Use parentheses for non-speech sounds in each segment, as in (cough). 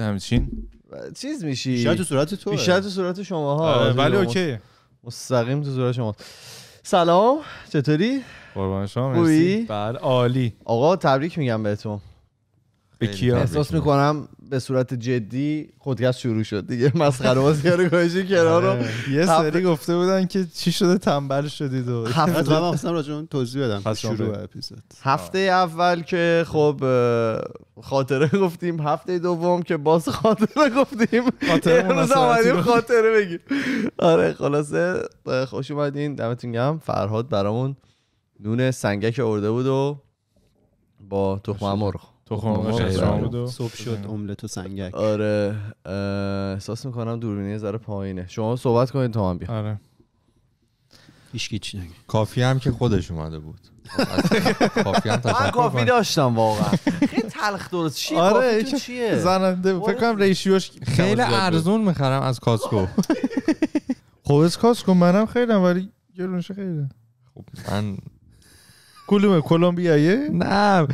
همچین چیز میشی بیشتر تو صورت تو بیشتر تو صورت شما ها آره، ولی اوکی مستقیم تو صورت شما سلام چطوری قربان شما مرسی بله عالی آقا تبریک میگم بهتون به احساس میکنم به صورت جدی خودکست شروع شد دیگه مسخره بازی رو گوش رو یه سری گفته بودن که چی شده تنبل شدید و هفته اول توضیح بدم شروع اپیزود هفته اول که خب خاطره گفتیم هفته دوم که باز خاطره گفتیم خاطره خاطره بگیم آره خلاصه خوش اومدین دمتون گرم فرهاد برامون نون سنگک آورده بود و با تخم مرغ تخم صبح شد املت و سنگک آره احساس میکنم دوربینه ذره پایینه شما صحبت کنید تا من بیا آره کافی هم که خودش اومده بود (laughs) من کافی داشتم واقعا (laughs) خیلی تلخ درست چی آره چیه زننده فکر کنم ریشیوش خیلی ارزون میخرم از کاسکو (laughs) خب از کاسکو منم خیلی ولی گرونش خیلی خب من کلومه کلمبیاییه نه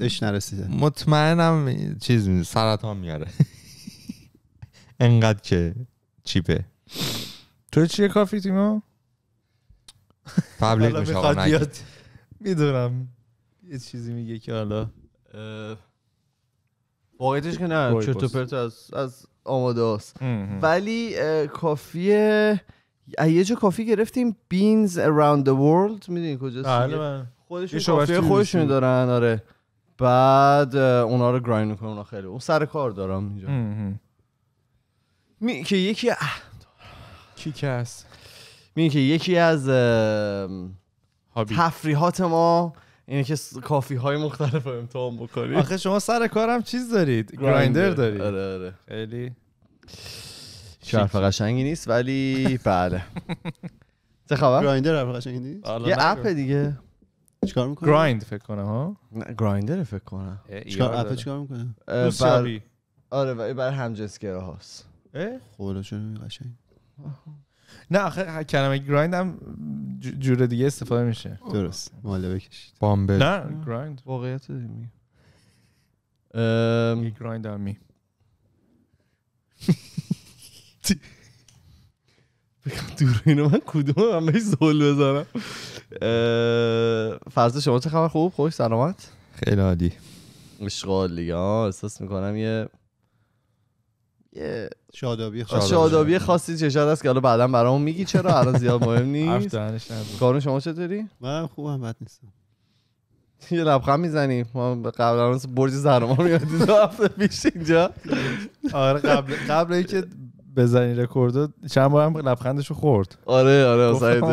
اش نرسیده مطمئنم چیز سرطان میاره انقدر که چیپه تو چیه کافی تیما تبلیغ میشه میدونم یه چیزی میگه که حالا واقعیتش که نه چرت پرت از آماده است ولی کافیه یه جا کافی گرفتیم بینز اراوند the world میدونی کجاست بله، خودشون کافیه خودشون دارن آره بعد اونا رو گرایند میکنه اونا خیلی اون سر کار دارم اینجا می... که یکی کی کس می که یکی از تفریحات ما اینه که کافی های مختلف رو امتحان بکنید آخه شما سر کارم چیز دارید گرایندر دارید آره آره خیلی شرف قشنگی نیست ولی بله (laughs) چه گرایندر قشنگی نیست یه اپ دیگه چیکار میکنه گرایند فکر کنه ها گرایندر فکر کنه چیکار اپ چیکار میکنه بر... آره برای بر همجنسگرا هاست خدا میگه قشنگ نه آخه کلمه گرایند هم جور دیگه استفاده میشه درست ماله بکشید بامبل نه گرایند واقعیت دیگه گرایند هم می (laughs) دور اینو من کدوم من بهش زول بزنم فرض شما چه خبر خوب خوش سلامت خیلی عادی اشغال دیگه احساس میکنم یه یه شادابی خاصی شادابی خاصی که حالا بعدا برامون میگی چرا الان زیاد مهم (laughs) نیست کارون شما چطوری من خوبم بد نیستم یه لبخند میزنی ما قبل از برج زهرما رو دو هفته پیش اینجا آره قبل قبل اینکه بزنی رکوردو چند بارم لبخندشو خورد آره آره سعید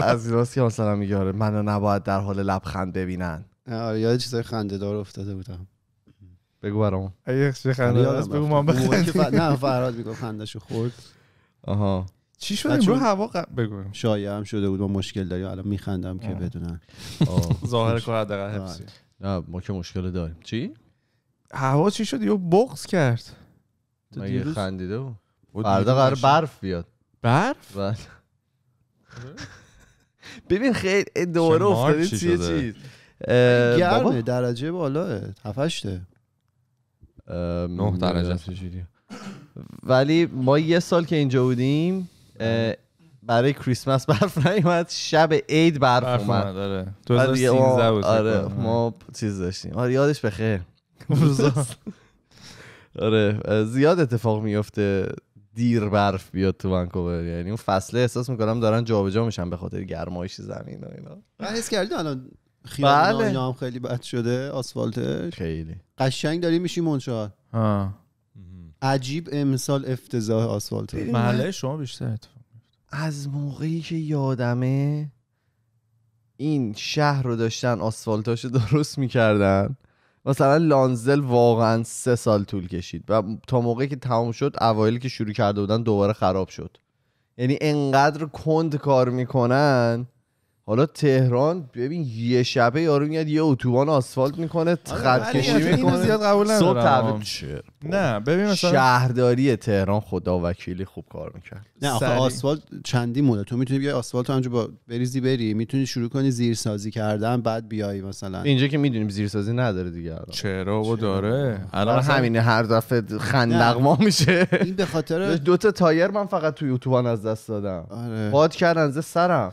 از راست که مثلا میگه آره منو نباید در حال لبخند ببینن آره یاد چیزای خنده دار افتاده بودم بگو برام اگه چه خنده یاد بگو من نه فراد میگه خندشو خورد آها چی شد امروز هوا بگو شایعه هم شده بود با مشکل داری الان میخندم که بدونن (laughs) ظاهر کار حداقل آره. نه ما که مشکل داریم چی هوا چی شد یه بغض کرد یه خندیده بود فردا قرار برف بیاد برف بله آره. ببین خیلی دوره افتاده چیه چیز گرمه درجه بالاه هفت نه 9 درجه ولی ما یه سال که اینجا بودیم برای کریسمس برف نیومد شب عید برف, برف اومد آره تو بود آره ما آره. چیز داشتیم آره یادش بخیر (laughs) (laughs) آره زیاد اتفاق میفته دیر برف بیاد تو ونکوور یعنی اون فصله احساس میکنم دارن جابجا میشن به خاطر گرمایش زمین و اینا حس کردی الان خیابون بله. اینا هم خیلی بد شده آسفالتش خیلی قشنگ داری میشی منشار ها عجیب امسال افتضاح آسفالت محله شما بیشتر از موقعی که یادمه این شهر رو داشتن آسفالتاشو درست میکردن مثلا لانزل واقعا سه سال طول کشید و تا موقعی که تمام شد اوایل که شروع کرده بودن دوباره خراب شد یعنی انقدر کند کار میکنن حالا تهران ببین یه شبه یارو میاد یه اتوبان آسفالت میکنه خط کشی میکنه زیاد قبول ندارم نه ببین مثلا شهرداری تهران خدا وکیلی خوب کار میکرد نه آخه آسفالت چندی مونده تو میتونی بیای آسفالت اونجا با بریزی بری میتونی شروع کنی زیرسازی کردن بعد بیای مثلا اینجا که میدونیم زیرسازی نداره دیگه چرا و داره الان همینه هر دفعه خندق ما میشه این به خاطر (laughs) دو تا تایر من فقط توی اتوبان از دست دادم آره. باد کردن ز سرم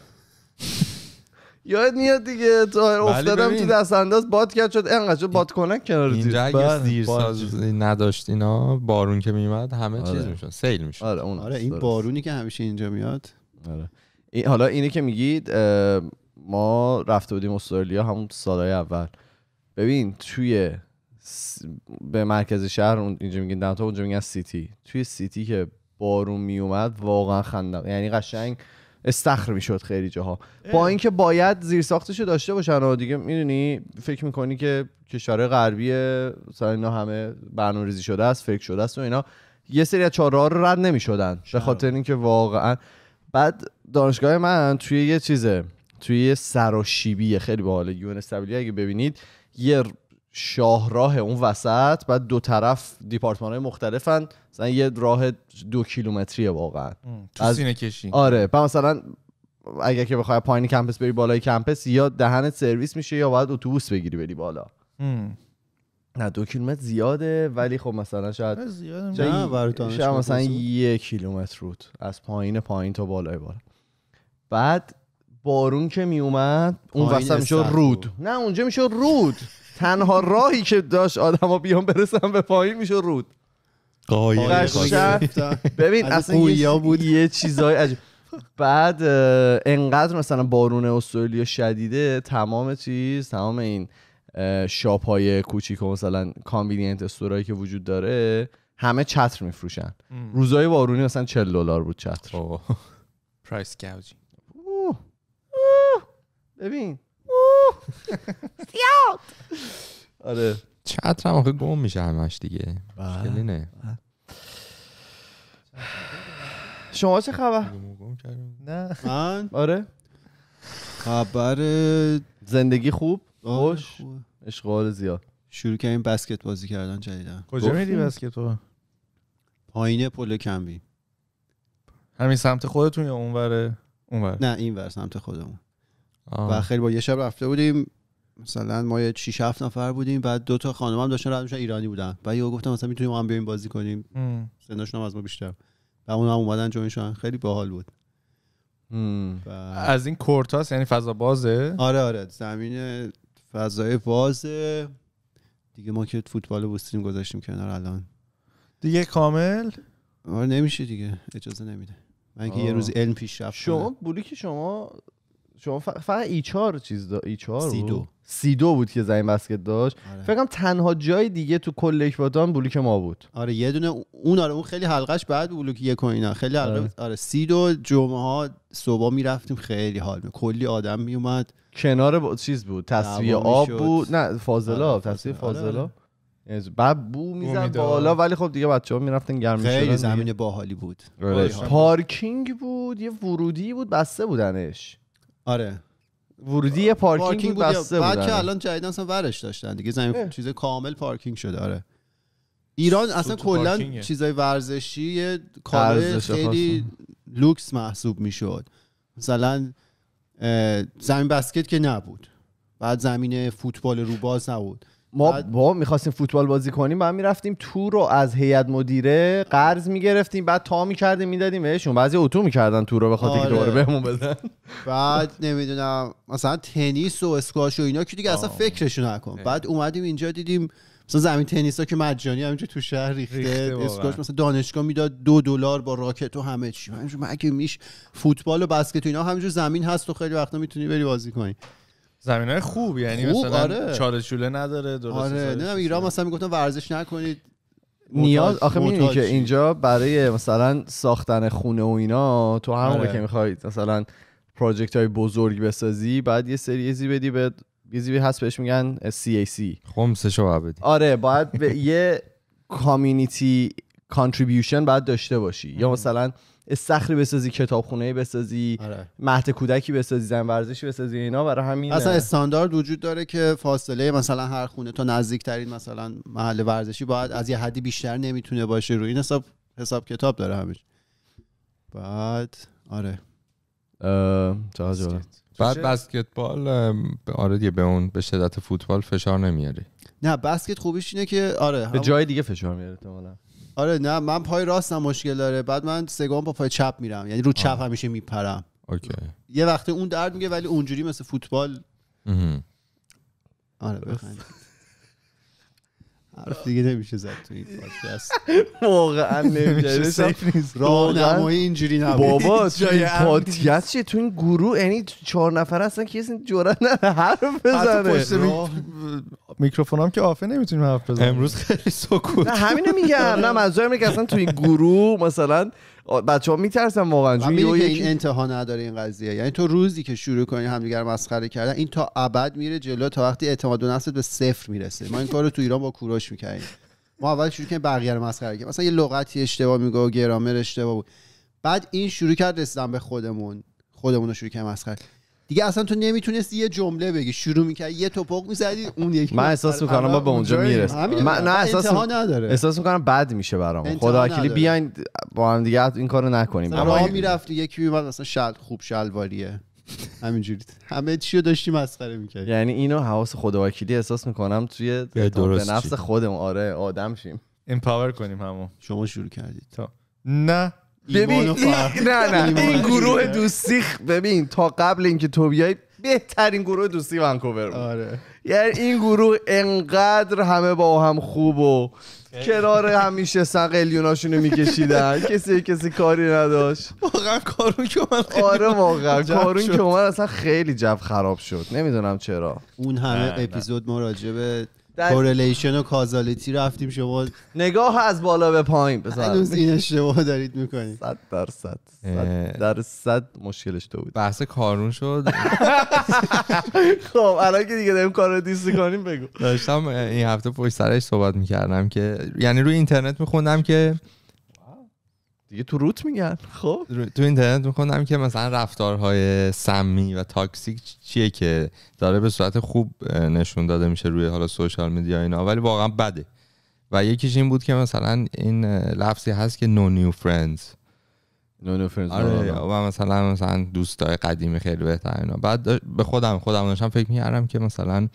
یاد میاد دیگه تو بله افتادم تو دست انداز باد کرد شد انقدر باد کنک کنار اینجا اگه بله، زیر ساز نداشت اینا بارون که میومد همه آره. چیز میشد سیل میشد آره, اون آره این بارونی که همیشه اینجا میاد آره. حالا اینه که میگید ما رفته بودیم استرالیا همون سالهای اول ببین توی به مرکز شهر اینجا میگن دانتو اونجا میگن سیتی توی سیتی که بارون میومد واقعا خندم یعنی قشنگ استخر میشد خیلی جاها با اینکه باید زیر ساختش داشته باشن و دیگه میدونی فکر میکنی که کشور غربی مثلا اینا همه برنامه‌ریزی شده است فکر شده است و اینا یه سری از چهارراه رو رد نمیشدن به خاطر اینکه واقعا بعد دانشگاه من توی یه چیزه توی یه سراشیبیه خیلی باحال یون اگه ببینید یه شاهراه اون وسط بعد دو طرف دیپارتمان های مختلفن مثلا یه راه دو کیلومتریه واقعا تو از... سینه کشی آره مثلا اگر که بخوای پایین کمپس بری بالای کمپس یا دهنت سرویس میشه یا باید اتوبوس بگیری بری بالا نه دو کیلومتر زیاده ولی خب مثلا شاید زیاده شاید مثلا یه کیلومتر رود از پایین پایین تا بالای بالا بعد بارون که میومد اون وسط میشه رود نه اونجا میشه رود تنها راهی که داشت آدما بیان برسن به پایین میشه رود قایق ببین اصلا یه بود یه چیزای عجب بعد انقدر مثلا بارون استرالیا شدیده تمام چیز تمام این شاپ های کوچیک و مثلا کانوینینت استورایی که وجود داره همه چتر میفروشن روزای بارونی مثلا 40 دلار بود چتر پرایس گاوجی ببین (laughs) زیاد آره هم آخه گم میشه همش دیگه نه بله. شما چه خبر نه من آره خبر زندگی خوب آره، خوش اشغال زیاد شروع کردیم بسکت بازی کردن جدیدن کجا میری بسکت تو پایین پل کمبی همین سمت خودتون یا اون اونور نه اینور سمت خودمون و خیلی با یه شب رفته بودیم مثلا ما یه 6 7 نفر بودیم بعد دو تا خانم هم داشتن رد ایرانی بودن و یهو گفتم مثلا میتونیم هم بیایم بازی کنیم سنشون هم از ما بیشتر و اون هم اومدن جوین شدن خیلی باحال بود و... از این کورتاس یعنی فضا بازه آره آره زمین فضای بازه دیگه ما که فوتبال بستیم گذاشتیم کنار الان دیگه کامل آره نمیشه دیگه اجازه نمیده من که یه روز علم پیش رفت شما بولی که شما شما فقط ای چار چیز دا ای چار سی دو بود که زمین بسکت داشت آره. فکرم تنها جای دیگه تو کل اکباتان بلوک ما بود آره یه دونه اون آره اون خیلی حلقش بعد بلوک یک و اینا خیلی حلقه آره, آره سی دو جمعه ها صبح میرفتیم خیلی حال می کلی آدم میومد کنار با... چیز بود تصویه آب بود نه فاضلا آره. تصویه فاضلا آره. یعنی بعد بو میزد بالا ولی خب دیگه بچه ها میرفتن گرم خیلی زمین باحالی بود آره. پارکینگ بود یه ورودی بود بسته بودنش آره ورودی پارکینگ, پارکینگ بود بسته که الان جدیدا اصلا ورش داشتن دیگه زمین چیز کامل پارکینگ شده آره ایران اصلا کلا چیزای ورزشی کامل خیلی لوکس محسوب میشد مثلا زمین بسکت که نبود بعد زمین فوتبال روباز نبود ما با میخواستیم فوتبال بازی کنیم بعد میرفتیم تو رو از هیئت مدیره قرض میگرفتیم بعد تا میکردیم میدادیم بهشون بعضی اتو میکردن تو رو به خاطر دوباره آره. بهمون بدن (laughs) بعد نمیدونم مثلا تنیس و اسکواش و اینا که دیگه اصلا فکرشون نکن بعد اومدیم اینجا دیدیم مثلا زمین تنیس ها که مجانی همینجا تو شهر ریخته, مثلا دانشگاه میداد دو دلار با راکت و همه چی مگه میش فوتبال و بسکت و اینا همینجور زمین هست و خیلی وقتا میتونی بری بازی کنی زمین خوب یعنی خوب مثلا آره. چاره چوله نداره درست آره نه ایران مثلا میگفتن ورزش نکنید نیاز آخه میدونی که اینجا برای مثلا ساختن خونه و اینا تو همون آره. که میخواید مثلا پروژکت های بزرگ بسازی بعد یه سری زی بدی به یزی هست بهش میگن CAC شو بدی آره باید به یه کامیونیتی کانتریبیوشن باید داشته باشی یا آره. مثلا استخری بسازی کتابخونه بسازی آره. مهد کودکی بسازی زن ورزشی بسازی اینا برای همین اصلا استاندارد وجود داره که فاصله مثلا هر خونه تا نزدیکترین مثلا محل ورزشی باید از یه حدی بیشتر نمیتونه باشه روی این حساب حساب کتاب داره همیشه بعد آره بعد بسکتبال آره دیگه به اون به شدت فوتبال فشار نمیاری نه بسکت خوبیش اینه که آره به جای دیگه فشار میاره آره نه من پای راستم مشکل داره بعد من سگام با پای چپ میرم یعنی رو چپ آه. همیشه میپرم اوکی. یه وقت اون درد میگه ولی اونجوری مثل فوتبال آره بخند حرف دیگه نمیشه زد تو این پادکست (laughs) واقعا (laughs) نمیشه سیف نیست راهنمایی اینجوری نبود بابا (laughs) تو این پادکست چیه تو این گروه یعنی چهار نفر هستن که کسی جرأت نداره حرف بزنه هم که آفه نمیتونیم حرف بزنیم امروز خیلی سکوت نه همینو میگم نه منظورم اینه که اصلا تو این گروه مثلا بچه ها میترسن واقعا چون این انتها نداره این قضیه یعنی تو روزی که شروع کنی همدیگر مسخره کردن این تا ابد میره جلو تا وقتی اعتماد به به صفر میرسه ما این کار رو تو ایران با کوروش میکنیم ما اول شروع کردیم بقیه رو مسخره کردیم مثلا یه لغتی اشتباه میگه و گرامر اشتباه بود بعد این شروع کرد رسیدن به خودمون خودمون رو شروع کردیم مسخره دیگه اصلا تو نمیتونستی یه جمله بگی شروع میکردی یه توپق میزدی اون یکی من احساس میکنم ما به اونجا میرسیم من نه احساس نداره احساس میکنم بد میشه برام خدا بیاین با هم دیگه این کارو نکنیم ما میرفتی یکی میومد اصلا شل خوب شلواریه همینجوری همه چی داشتیم مسخره میکنیم یعنی اینو حواس خداوکیلی احساس میکنم توی به نفس خودم آره آدم شیم امپاور کنیم همو شما شروع کردید تا نه ببین نه نه این گروه دوستی ببین تا قبل اینکه تو بیای بهترین گروه دوستی ونکوور آره یعنی این گروه انقدر همه با هم خوب و کنار همیشه سقلیوناشونو میکشیدن (laughs) کسی کسی کاری نداشت واقعا کارون که من آره واقعا کارون که من اصلا خیلی جو خراب شد نمیدونم چرا اون همه اپیزود ما کورلیشن و کازالیتی رفتیم شما نگاه از بالا به پایین بزن هنوز این اشتباه دارید میکنید صد درصد در صد مشکلش تو بود بحث کارون شد (laughs) خب الان که دیگه داریم کار رو دیستی کنیم بگو داشتم این هفته پشت سرش صحبت میکردم که یعنی روی اینترنت میخوندم که دیگه تو روت میگن خب تو اینترنت میخوندم که مثلا رفتارهای سمی و تاکسیک چیه که داره به صورت خوب نشون داده میشه روی حالا سوشال میدیا اینا ولی واقعا بده و یکیش این بود که مثلا این لفظی هست که نو نیو فرندز نو نیو فرندز آره و مثلا مثلا دوستای قدیمی خیلی بهتر اینا بعد به خودم خودم داشتم فکر میکردم که مثلا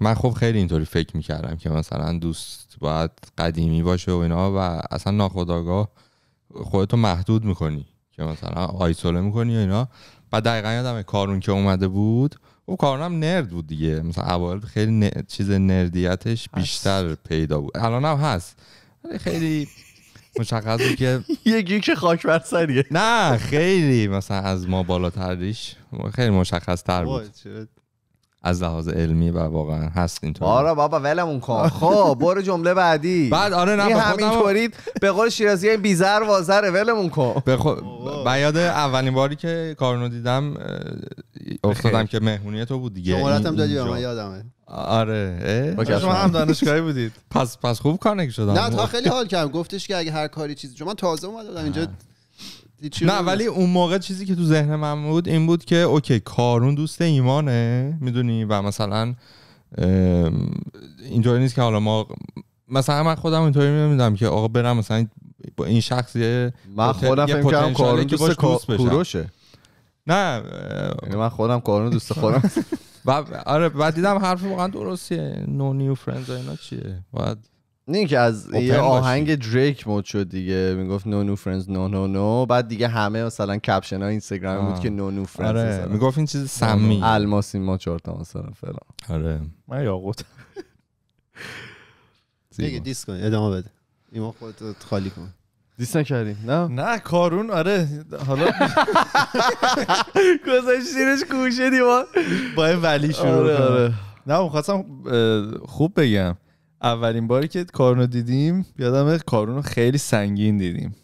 من خب خیلی اینطوری فکر میکردم که مثلا دوست باید قدیمی باشه و اینا و اصلا ناخداگاه خودتو محدود میکنی که مثلا آیسوله میکنی یا اینا بعد دقیقا یادم کارون که اومده بود او هم نرد بود دیگه مثلا اول خیلی چیز نردیتش بیشتر پیدا بود الان هم هست خیلی مشخص بود که (laughs) یکی که خاک بر نه خیلی مثلا از ما بالاترش خیلی مشخص تر بود از لحاظ علمی و واقعا هست اینطور آره بابا ولمون کن خب برو جمله بعدی بعد آره نه همینطوری به قول شیرازی این بیزر وازره ولمون کن به یاد اولین باری که کارونو دیدم افتادم که مهمونی تو بود دیگه شمارتم دادی به من یادمه آره, آره، شما هم دانشگاهی بودید پس پس خوب کانکت شدم نه تا خیلی حال کردم گفتش که اگه هر کاری چیزی چون من تازه اومده بودم اینجا نه ولی اون موقع چیزی که تو ذهن من بود این بود که اوکی کارون دوست ایمانه میدونی و مثلا اینجوری نیست که حالا ما مثلا من خودم اینطوری میدونم که آقا برم مثلا با این شخص یه من خودم فکر کردم کارون دوست کوروشه نه یعنی من خودم کارون دوست (laughs) خودم و آره بعد دیدم حرف واقعا درستیه نو نیو فرندز اینا چیه باید نه که از یه آهنگ دریک مود شد دیگه میگفت نو نو فرندز نو نو نو بعد دیگه همه مثلا کپشن ها اینستاگرام بود که نو نو فرندز آره. میگفت این چیز سمی این ما چرت مثلا فلان آره من یاقوت دیگه (laughs) دیس کن ادامه بده اینو خودت خالی کن دیس نکردیم نه نه کارون آره حالا (laughs) شیرش کوشه دیما باید ولی شروع آره, آره. نه میخواستم خوب بگم اولین باری که کارون دیدیم یادم کارون رو خیلی سنگین دیدیم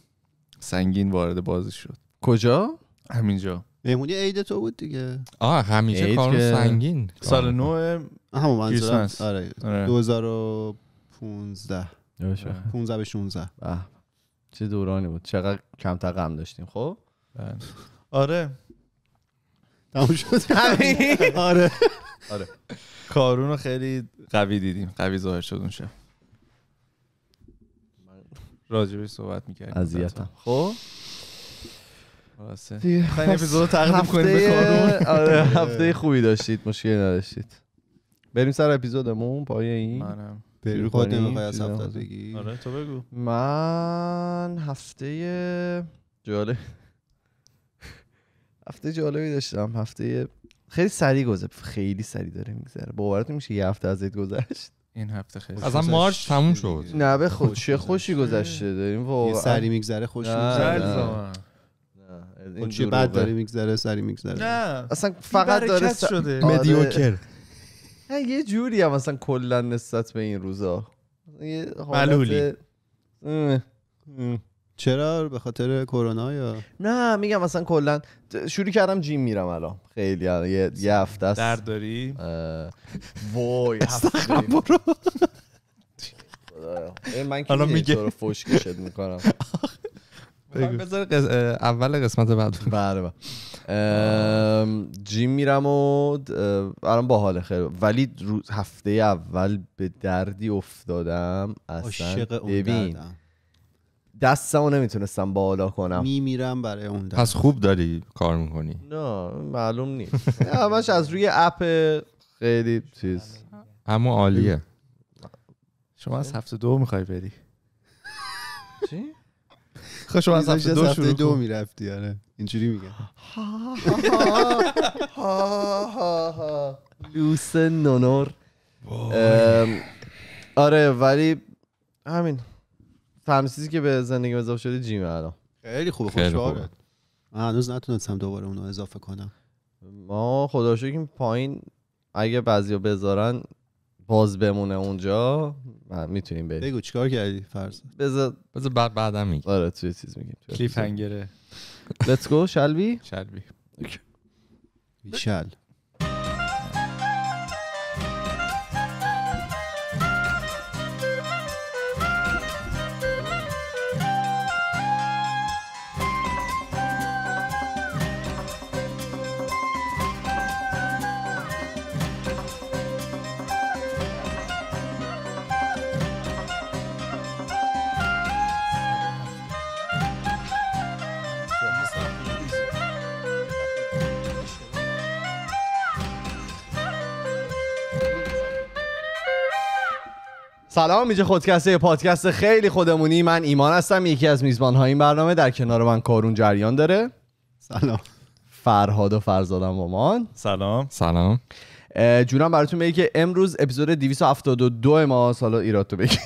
سنگین وارد بازی شد کجا همینجا مهمونی عید تو بود دیگه آه همیشه کارون سنگین سال نو همون منظورم آره 2015 آره. 15 به 16 چه دورانی بود چقدر کمتر غم داشتیم خب بله. آره تموم شد آره آره کارون رو خیلی قوی دیدیم قوی ظاهر شد اون شب راجبش صحبت میکردیم اذیتم خب خیلی اپیزود رو تقدیم کنیم به کارون آره،, آره هفته خوبی داشتید مشکلی نداشتید بریم سر اپیزودمون پای این منم بریم خود از هفته بگی آره تو بگو من هفته جالب هفته جالبی داشتم هفته خیلی سریع گذشت خیلی سریع داره میگذره باورتون میشه یه هفته ازت گذشت این هفته خیلی اصلا مارچ تموم شد نه به خود چه خوشی گذشته داریم واقعا سری میگذره خوش میگذره این بعد خب داره میگذره سری میگذره نه اصلا فقط داره شده مدیوکر آره. نه یه جوری هم اصلا کلا نسبت به این روزا یه حالت چرا به خاطر کرونا یا نه میگم مثلا کلا شروع کردم جیم میرم الان خیلی یه, هفته است درد داری وای (laughs) هفته برو من که میگه تو فوش میکنم (laughs) اول قسمت بعد بله, بله. جیم میرم و الان با حال خیلی ولی هفته اول به دردی افتادم اصلا ببین دستمو نمیتونستم بالا کنم میمیرم برای اون دست. پس خوب داری کار میکنی نه معلوم نیست همش از روی اپ خیلی چیز اما عالیه شما از هفته دو میخوای بری چی؟ خب شما از هفته دو شروع دو میرفتی آره اینجوری میگن لوس نونور آره ولی همین چیزی که به زندگی اضافه شده جیم الان خیلی خوبه خوشحالم هنوز نتونستم دوباره اونو اضافه کنم ما خدا شکر پایین اگه بعضیا بذارن باز بمونه اونجا میتونیم بریم بگو چیکار کردی فرض بذار بذار بعد بعدم میگم آره توی چیز میگیم کلیف هنگره شال گو شال وی سلام اینجا خودکسته پادکست خیلی خودمونی من ایمان هستم یکی از میزبان های این برنامه در کنار من کارون جریان داره سلام فرهاد و فرزادم من سلام سلام جونم براتون بگی که امروز اپیزود 272 ما سالا ایراد تو بگیر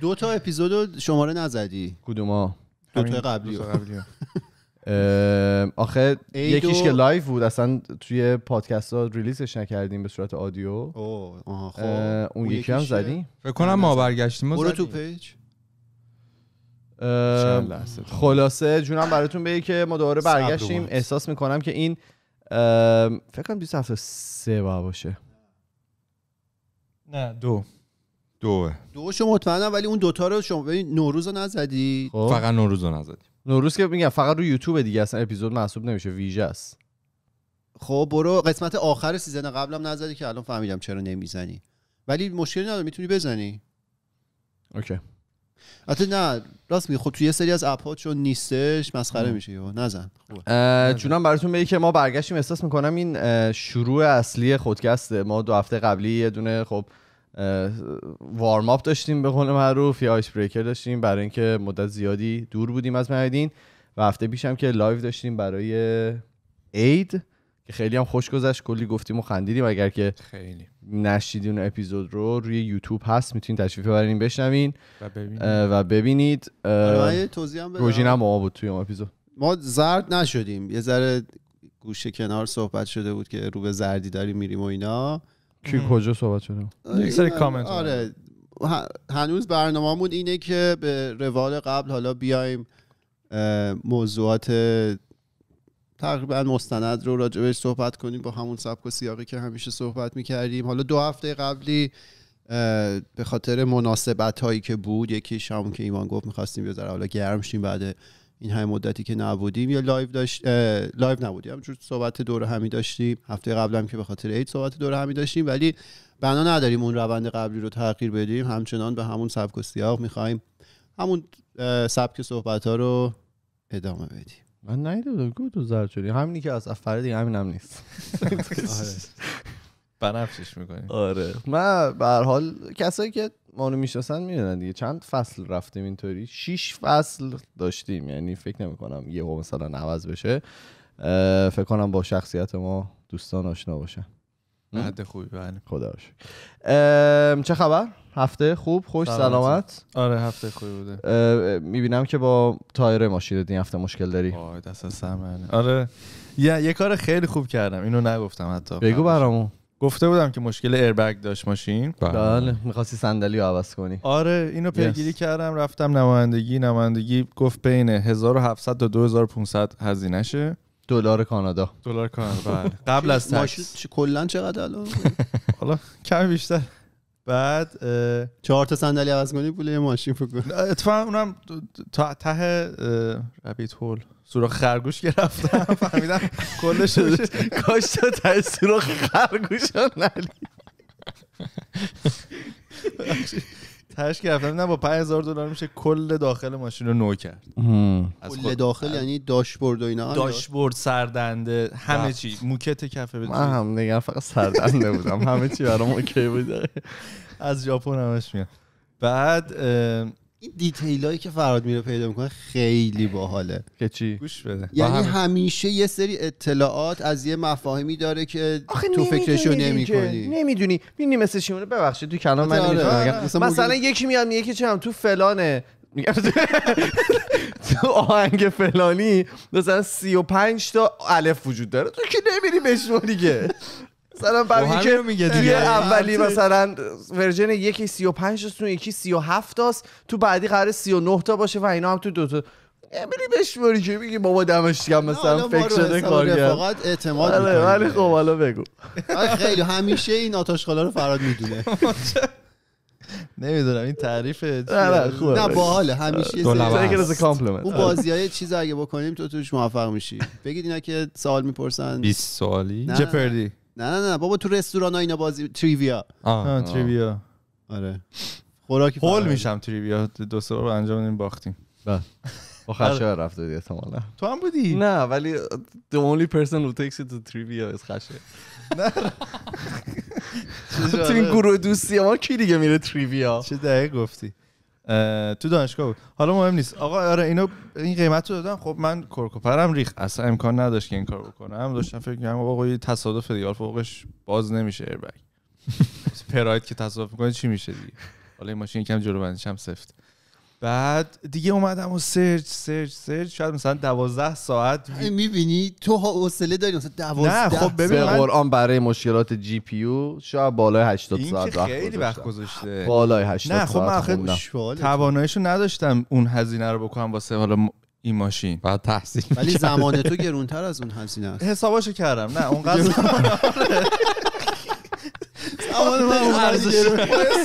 دو تا اپیزود شماره نزدی کدوما دو تا قبلی (laughs) آخه یکیش که لایف بود اصلا توی پادکست ها ریلیزش نکردیم به صورت آدیو اوه خب. اون, یکی هم زدیم فکر کنم ما برگشتیم برو تو پیج خلاصه جونم براتون بگی که ما دوباره برگشتیم احساس میکنم که این فکر کنم 273 با باشه نه دو دو دو شما مطمئنم ولی اون دوتا رو شما ببین نوروز رو نزدی خب. فقط نوروز رو نزدی نوروز که میگم فقط رو یوتیوب دیگه اصلا اپیزود محسوب نمیشه ویژه است خب برو قسمت آخر سیزن قبلم نزدی که الان فهمیدم چرا نمیزنی ولی مشکلی نداره میتونی بزنی اوکی حتی نه راست میگه خب توی یه سری از اپ ها چون نیستش مسخره میشه یا نزن چونم براتون بگی که ما برگشتیم احساس میکنم این شروع اصلی خودکسته ما دو هفته قبلی یه دونه خب وارم اپ داشتیم به قول معروف یا آیس بریکر داشتیم برای اینکه مدت زیادی دور بودیم از مهدین و هفته پیشم که لایو داشتیم برای عید که خیلی هم خوش گذشت کلی گفتیم و خندیدیم اگر که خیلی نشیدین اپیزود رو روی یوتیوب هست میتونید تشریف ببرین بشنوین و ببینید و ببینید روژین هم ما بود توی اون اپیزود ما زرد نشدیم یه ذره گوشه کنار صحبت شده بود که رو به زردی داریم میریم و اینا کی کجا صحبت شده یک سری کامنت آره هنوز برنامهمون اینه که به روال قبل حالا بیایم موضوعات تقریبا مستند رو راجبش صحبت کنیم با همون سبک و سیاقی که همیشه صحبت میکردیم حالا دو هفته قبلی به خاطر مناسبت هایی که بود یکی شام که ایمان گفت میخواستیم بذاره حالا گرم شیم بعد این همه مدتی که نبودیم یا لایو داشت لایو نبودیم همجور صحبت دور همی داشتیم هفته هم که به خاطر عید صحبت دور همی داشتیم ولی بنا نداریم اون روند قبلی رو تغییر بدیم همچنان به همون سبک و سیاق میخوایم همون سبک صحبت ها رو ادامه بدیم من نهیده بودم که زرچوری همینی که از افره همین هم نیست (laughs) آره. بنفشش میکنیم آره من به حال کسایی که ما رو میشناسن میدونن دیگه چند فصل رفتیم اینطوری شیش فصل داشتیم یعنی فکر نمیکنم یهو مثلا عوض بشه فکر کنم با شخصیت ما دوستان آشنا باشن حد خوبی بله خدا چه خبر هفته خوب خوش سلامت, آره هفته خوبی بوده میبینم که با تایر ماشین این هفته مشکل داری آه دست آره یه،, کار خیلی خوب کردم اینو نگفتم حتی بگو برامون گفته بودم که مشکل ایربگ داشت ماشین بله, بله. میخواستی صندلی عوض کنی آره اینو پیگیری کردم رفتم نمایندگی نمایندگی گفت بین 1700 تا 2500 شه دلار کانادا دلار کانادا بله. (laughs) قبل از تکس کلا چقدر الان (laughs) حالا کم بیشتر بعد چهار تا صندلی عوض کنی پول ماشین فکر اتفاقا اونم تا ته ربیت هول سوراخ خرگوش گرفتم (laughs) فهمیدم (laughs) شده کاش تا تای سوراخ خرگوش نلی تش گرفتم نه با 5000 دلار میشه کل داخل ماشین رو نو کرد کل داخل بله. یعنی داشبورد و اینا داشبورد سردنده همه چی موکت کفه بده من هم نگران فقط سردنده بودم همه چی برام اوکی بود از ژاپن همش میاد بعد این دیتیل هایی که فراد میره پیدا میکنه خیلی باحاله که چی گوش بده یعنی همیشه یه سری اطلاعات از یه مفاهیمی داره که تو فکرشو نمیکنی نمیدونی بینی مثل چیه ببخشید تو کلام من آره. مثلا یکی میاد میگه که تو فلانه (laughs) تو آهنگ فلانی مثلا سی و پنج تا الف وجود داره تو که نمیری بهشون دیگه مثلا بر خب که میگه دیگه آره. اولی آره. مثلا ورژن یکی 35 تا تو یکی 37 تاست تو بعدی قرار 39 تا باشه و اینا هم تو دو تا امیلی یعنی بشماری که میگی بابا دمش کم مثلا فکر شده کار فقط اعتماد بله ولی خب حالا بگو خیلی همیشه این آتاشخالا رو فراد میدونه (laughs) نمیدونم این تعریف نه خوبه نه باحاله همیشه کامپلمنت اون بازی های چیز اگه بکنیم تو توش موفق میشی بگید اینا که سوال میپرسن 20 سوالی جپردی نه نه نه بابا تو رستوران ها اینا بازی تریویا آه تریویا آره خوراکی هول میشم تریویا دو سه انجام دادیم باختیم با بله. خشه آره. رفته دیگه تو هم بودی نه ولی the only person who takes it to trivia is خشه نه تو این گروه دوستی ما کی دیگه میره تریویا چه دقیق گفتی تو دانشگاه بود حالا مهم نیست آقا آره اینو این قیمت رو دادم خب من کرکوپرم ریخ اصلا امکان نداشت که این کار بکنم داشتم فکر کنم آقا یه تصادف دیگه فوقش باز نمیشه ایربگ پراید (laughs) که تصادف میکنه چی میشه دیگه حالا این ماشین یکم جلو بندیشم سفت بعد دیگه اومدم و سرچ سرچ سرچ شاید مثلا دوازده ساعت میبینی تو حوصله داری مثلا دوازده نه خب ببین من... قرآن برای مشکلات جی پی یو شاید بالای 80 ساعت خیلی وقت گذاشته بالای 80 ساعت نه خب من تواناییشو نداشتم اون هزینه رو بکنم واسه حالا این ماشین بعد تحصیل ولی زمان تو گرونتر از اون هزینه است حساباشو کردم نه اونقدر (laughs) اون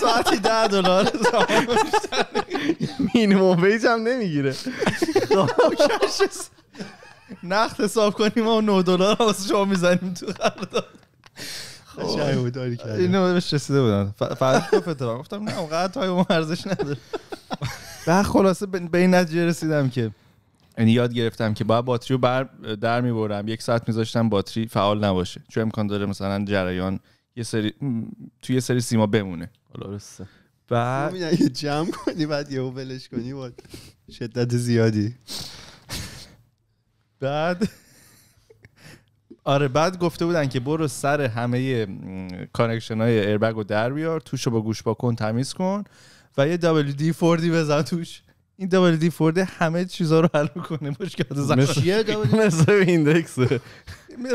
ساعتی ده دلار مینیمم ویج هم نمیگیره نقد حساب کنیم و 9 دلار واسه شما میزنیم تو قرارداد خب. اینو بهش رسیده بودن فقط گفت گفتم نه اونقدر تایم اون ارزش نداره و خلاصه به این نتیجه رسیدم که یعنی یاد گرفتم که باید باتری رو بر در میبرم یک ساعت میذاشتم باتری فعال نباشه چون امکان داره مثلا جریان یه توی یه سری سیما بمونه حالا رسته بعد یه جمع کنی بعد یهو ولش کنی با شدت زیادی بعد آره بعد گفته بودن که برو سر همه کانکشن های ایربگ رو در بیار توش رو با گوش با کن تمیز کن و یه WD فوردی بزن توش این WD 40 همه چیزها رو حل کنه مشکلات زن مثل ایندکس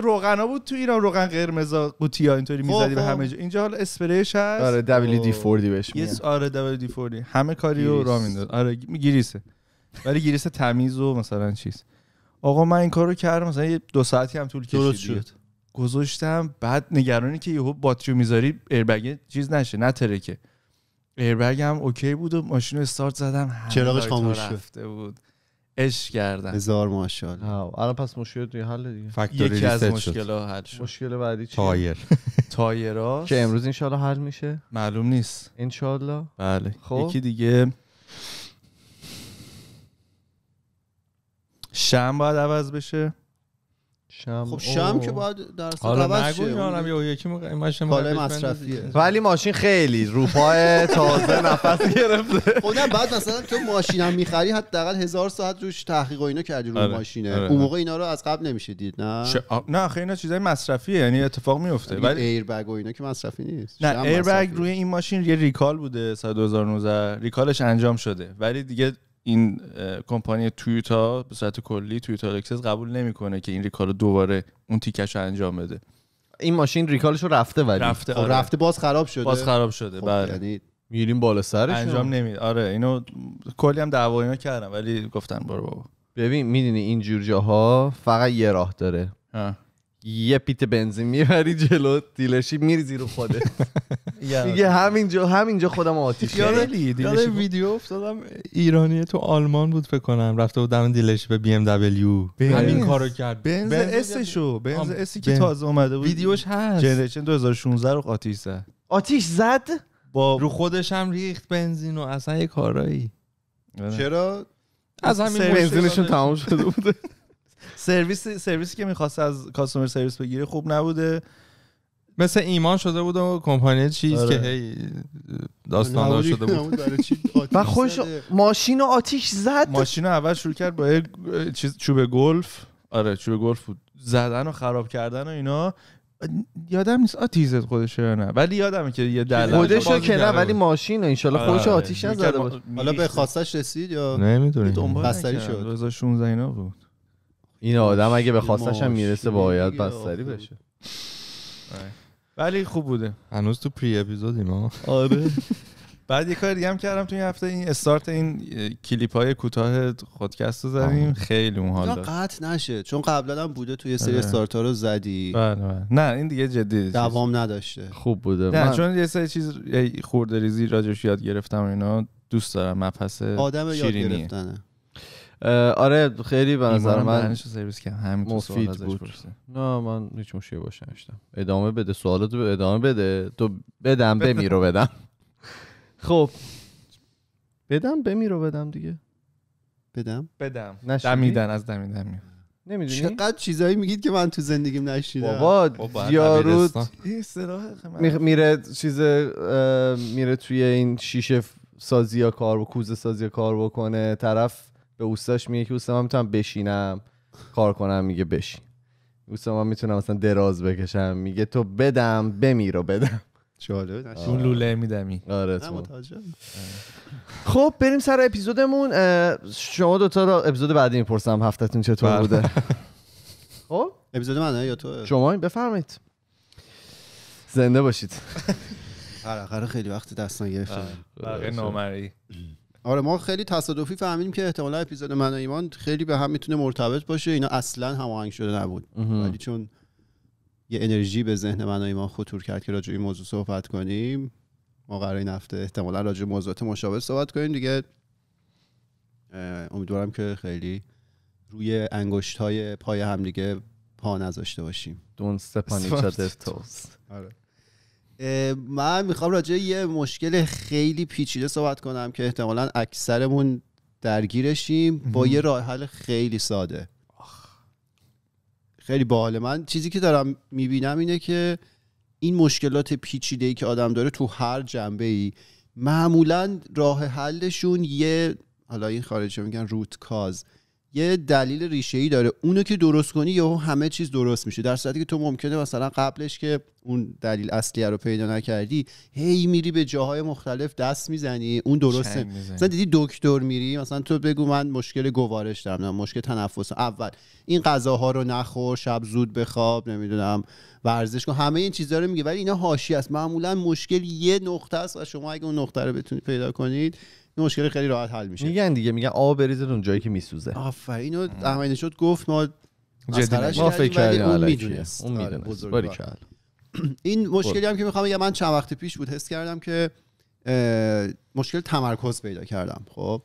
روغنا بود تو ایران روغن قرمزا قوطی ها اینطوری خب، میزدی به خب. همه جا اینجا حالا اسپریش هست آره دبلی خب. آره، دی فوردی بهش میگن آره دی همه کاریو را میندازه آره گیریسه ولی گیریسه تمیز و مثلا چیز آقا من این کارو کردم مثلا یه دو ساعتی هم طول کشید شد گذاشتم بعد نگرانی که یهو باتریو میذاری ایربگ چیز نشه نترکه ایربگ هم اوکی بود و ماشین رو استارت زدم چراغش خاموش شد بود اش کردن هزار ماشاءالله الان پس مشکل توی حل دیگه یکی از ها حل شد مشکل بعدی چیه تایر (laughs) تایرا که امروز انشالله حل میشه معلوم نیست انشالله بله خب یکی دیگه شم باید عوض بشه شم خب شم که باید در حالا اینا هم یکی ماشین مصرفیه ولی ماشین خیلی روپای تازه نفس گرفته خودم خب بعد مثلا تو هم میخری حداقل هزار ساعت روش تحقیق و اینا کردی رو آره، ماشینه آره، اون آره. موقع اینا رو از قبل نمیشه دید نه نه خیلی اینا چیزای مصرفیه یعنی اتفاق میفته یعنی ولی ایربگ و اینا که مصرفی نیست نه ایربگ روی این ماشین یه ریکال بوده سال 2019 ریکالش انجام شده ولی دیگه این کمپانی تویوتا به صورت کلی تویوتا لکسس قبول نمیکنه که این ریکال دوباره اون تیکش رو انجام بده این ماشین ریکالش رو رفته ولی رفته, خب آره. رفته باز خراب شده باز خراب شده خب بله یعنی بالا سرش انجام نمیده آره اینو کلی هم دعوا اینا کردم ولی گفتن برو بابا ببین میدونی این جور جاها فقط یه راه داره یه پیت بنزین میبری جلو دیلشی میری زیر خوده (laughs) دیگه همینجا همینجا خودم آتیش یاده ویدیو افتادم ایرانی تو آلمان بود فکر کنم رفته بود دم دیلشی به بی ام دبلیو همین کارو کرد بنز اسشو بنز یعنی اسی که تازه اومده بود ویدیوش هست جنریشن 2016 رو آتیش زد آتیش زد با رو خودش هم ریخت بنزین و اصلا یه کارایی آره. چرا از همین بنزینشون تمام شده بوده. (laughs) سرویس سرویسی که میخواست از کاستومر سرویس بگیره خوب نبوده مثل ایمان شده بود و کمپانی چیز آره. که هی داستان شده بود (laughs) و خوش ماشین آتیش زد ماشین اول شروع کرد با چیز چوب گلف آره چوب گلف بود زدن و خراب کردن و اینا یادم نیست آتیزت خودش یا نه ولی یادمه که یه دلال که نه ولی ماشین انشالله آره. خودش آتیش نزده بود حالا به خواستش رسید یا نمیدونم بستری شد 2016 اینا بود این آدم اگه به خواستشم میرسه باید بستری بشه ولی خوب بوده هنوز تو پری اپیزودیم ما آره (laughs) بعد یه کار دیگه هم کردم تو این هفته این استارت این کلیپ های کوتاه خودکست رو زدیم خیلی اون حال قطع نشه چون قبلا هم بوده توی سری آره. استارت ها رو زدی بله،, بله نه این دیگه جدی دوام نداشته خوب بوده نه من... چون یه سری چیز خورده ریزی راجش یاد گرفتم اینا دوست دارم مبحث آدم گرفتنه آره خیلی به نظر من سرویس کردم همین مفید بود نه من هیچ مشکلی باشه نشتم ادامه بده سوالاتو به ادامه بده تو بدم بمیرو بدم خب بدم بمیرو بدم دیگه بدم بدم دمیدن از دمیدن میاد نمیدونی چقدر چیزایی میگید که من تو زندگیم نشیدم بابا یارو میره چیز میره توی این شیشه سازی یا کار و کوزه سازی یا کار بکنه طرف به اوستاش میگه که اوستا من میتونم بشینم کار کنم میگه بشین اوستا من میتونم مثلا دراز بکشم میگه تو بدم بمیر بدم چاله اون آره. لوله میدمی آره خب بریم سر اپیزودمون شما دوتا را اپیزود بعدی میپرسم هفتتون چطور بله. بوده (laughs) خب اپیزود من یا تو شما بفرمایید زنده باشید (laughs) آره خیلی وقت دستان گرفتم آره نامری آره ما خیلی تصادفی فهمیدیم که احتمالا اپیزود من و ایمان خیلی به هم میتونه مرتبط باشه اینا اصلا هماهنگ شده نبود ولی چون یه انرژی به ذهن من و ایمان خطور کرد که راجع این موضوع صحبت کنیم ما قرار این هفته احتمالا راجع موضوعات مشابه صحبت کنیم دیگه امیدوارم که خیلی روی انگشت های پای همدیگه پا نذاشته باشیم دون سپانی چدفتوس آره من میخوام راجع یه مشکل خیلی پیچیده صحبت کنم که احتمالا اکثرمون درگیرشیم با یه راه حل خیلی ساده خیلی باحال من چیزی که دارم میبینم اینه که این مشکلات پیچیده ای که آدم داره تو هر جنبه ای معمولا راه حلشون یه حالا این خارجه میگن روت کاز یه دلیل ریشه ای داره اونو که درست کنی یهو همه چیز درست میشه در صورتی که تو ممکنه مثلا قبلش که اون دلیل اصلی رو پیدا نکردی هی میری به جاهای مختلف دست میزنی اون درسته مثلا دیدی دکتر میری مثلا تو بگو من مشکل گوارش دارم نه مشکل تنفس اول این غذاها رو نخور شب زود بخواب نمیدونم ورزش کن همه این چیزا رو میگه ولی اینا حاشیه است معمولا مشکل یه نقطه است و شما اگه اون نقطه رو بتونید پیدا کنید این مشکل خیلی راحت حل میشه میگن دیگه میگن آب بریزید اون جایی که میسوزه آفرین اینو احمدی شد گفت ما جدی ما فکر کردیم اون میدونست آره، (clears throat) این مشکلی هم که میخوام بگم من چند وقت پیش بود حس کردم که مشکل تمرکز پیدا کردم خب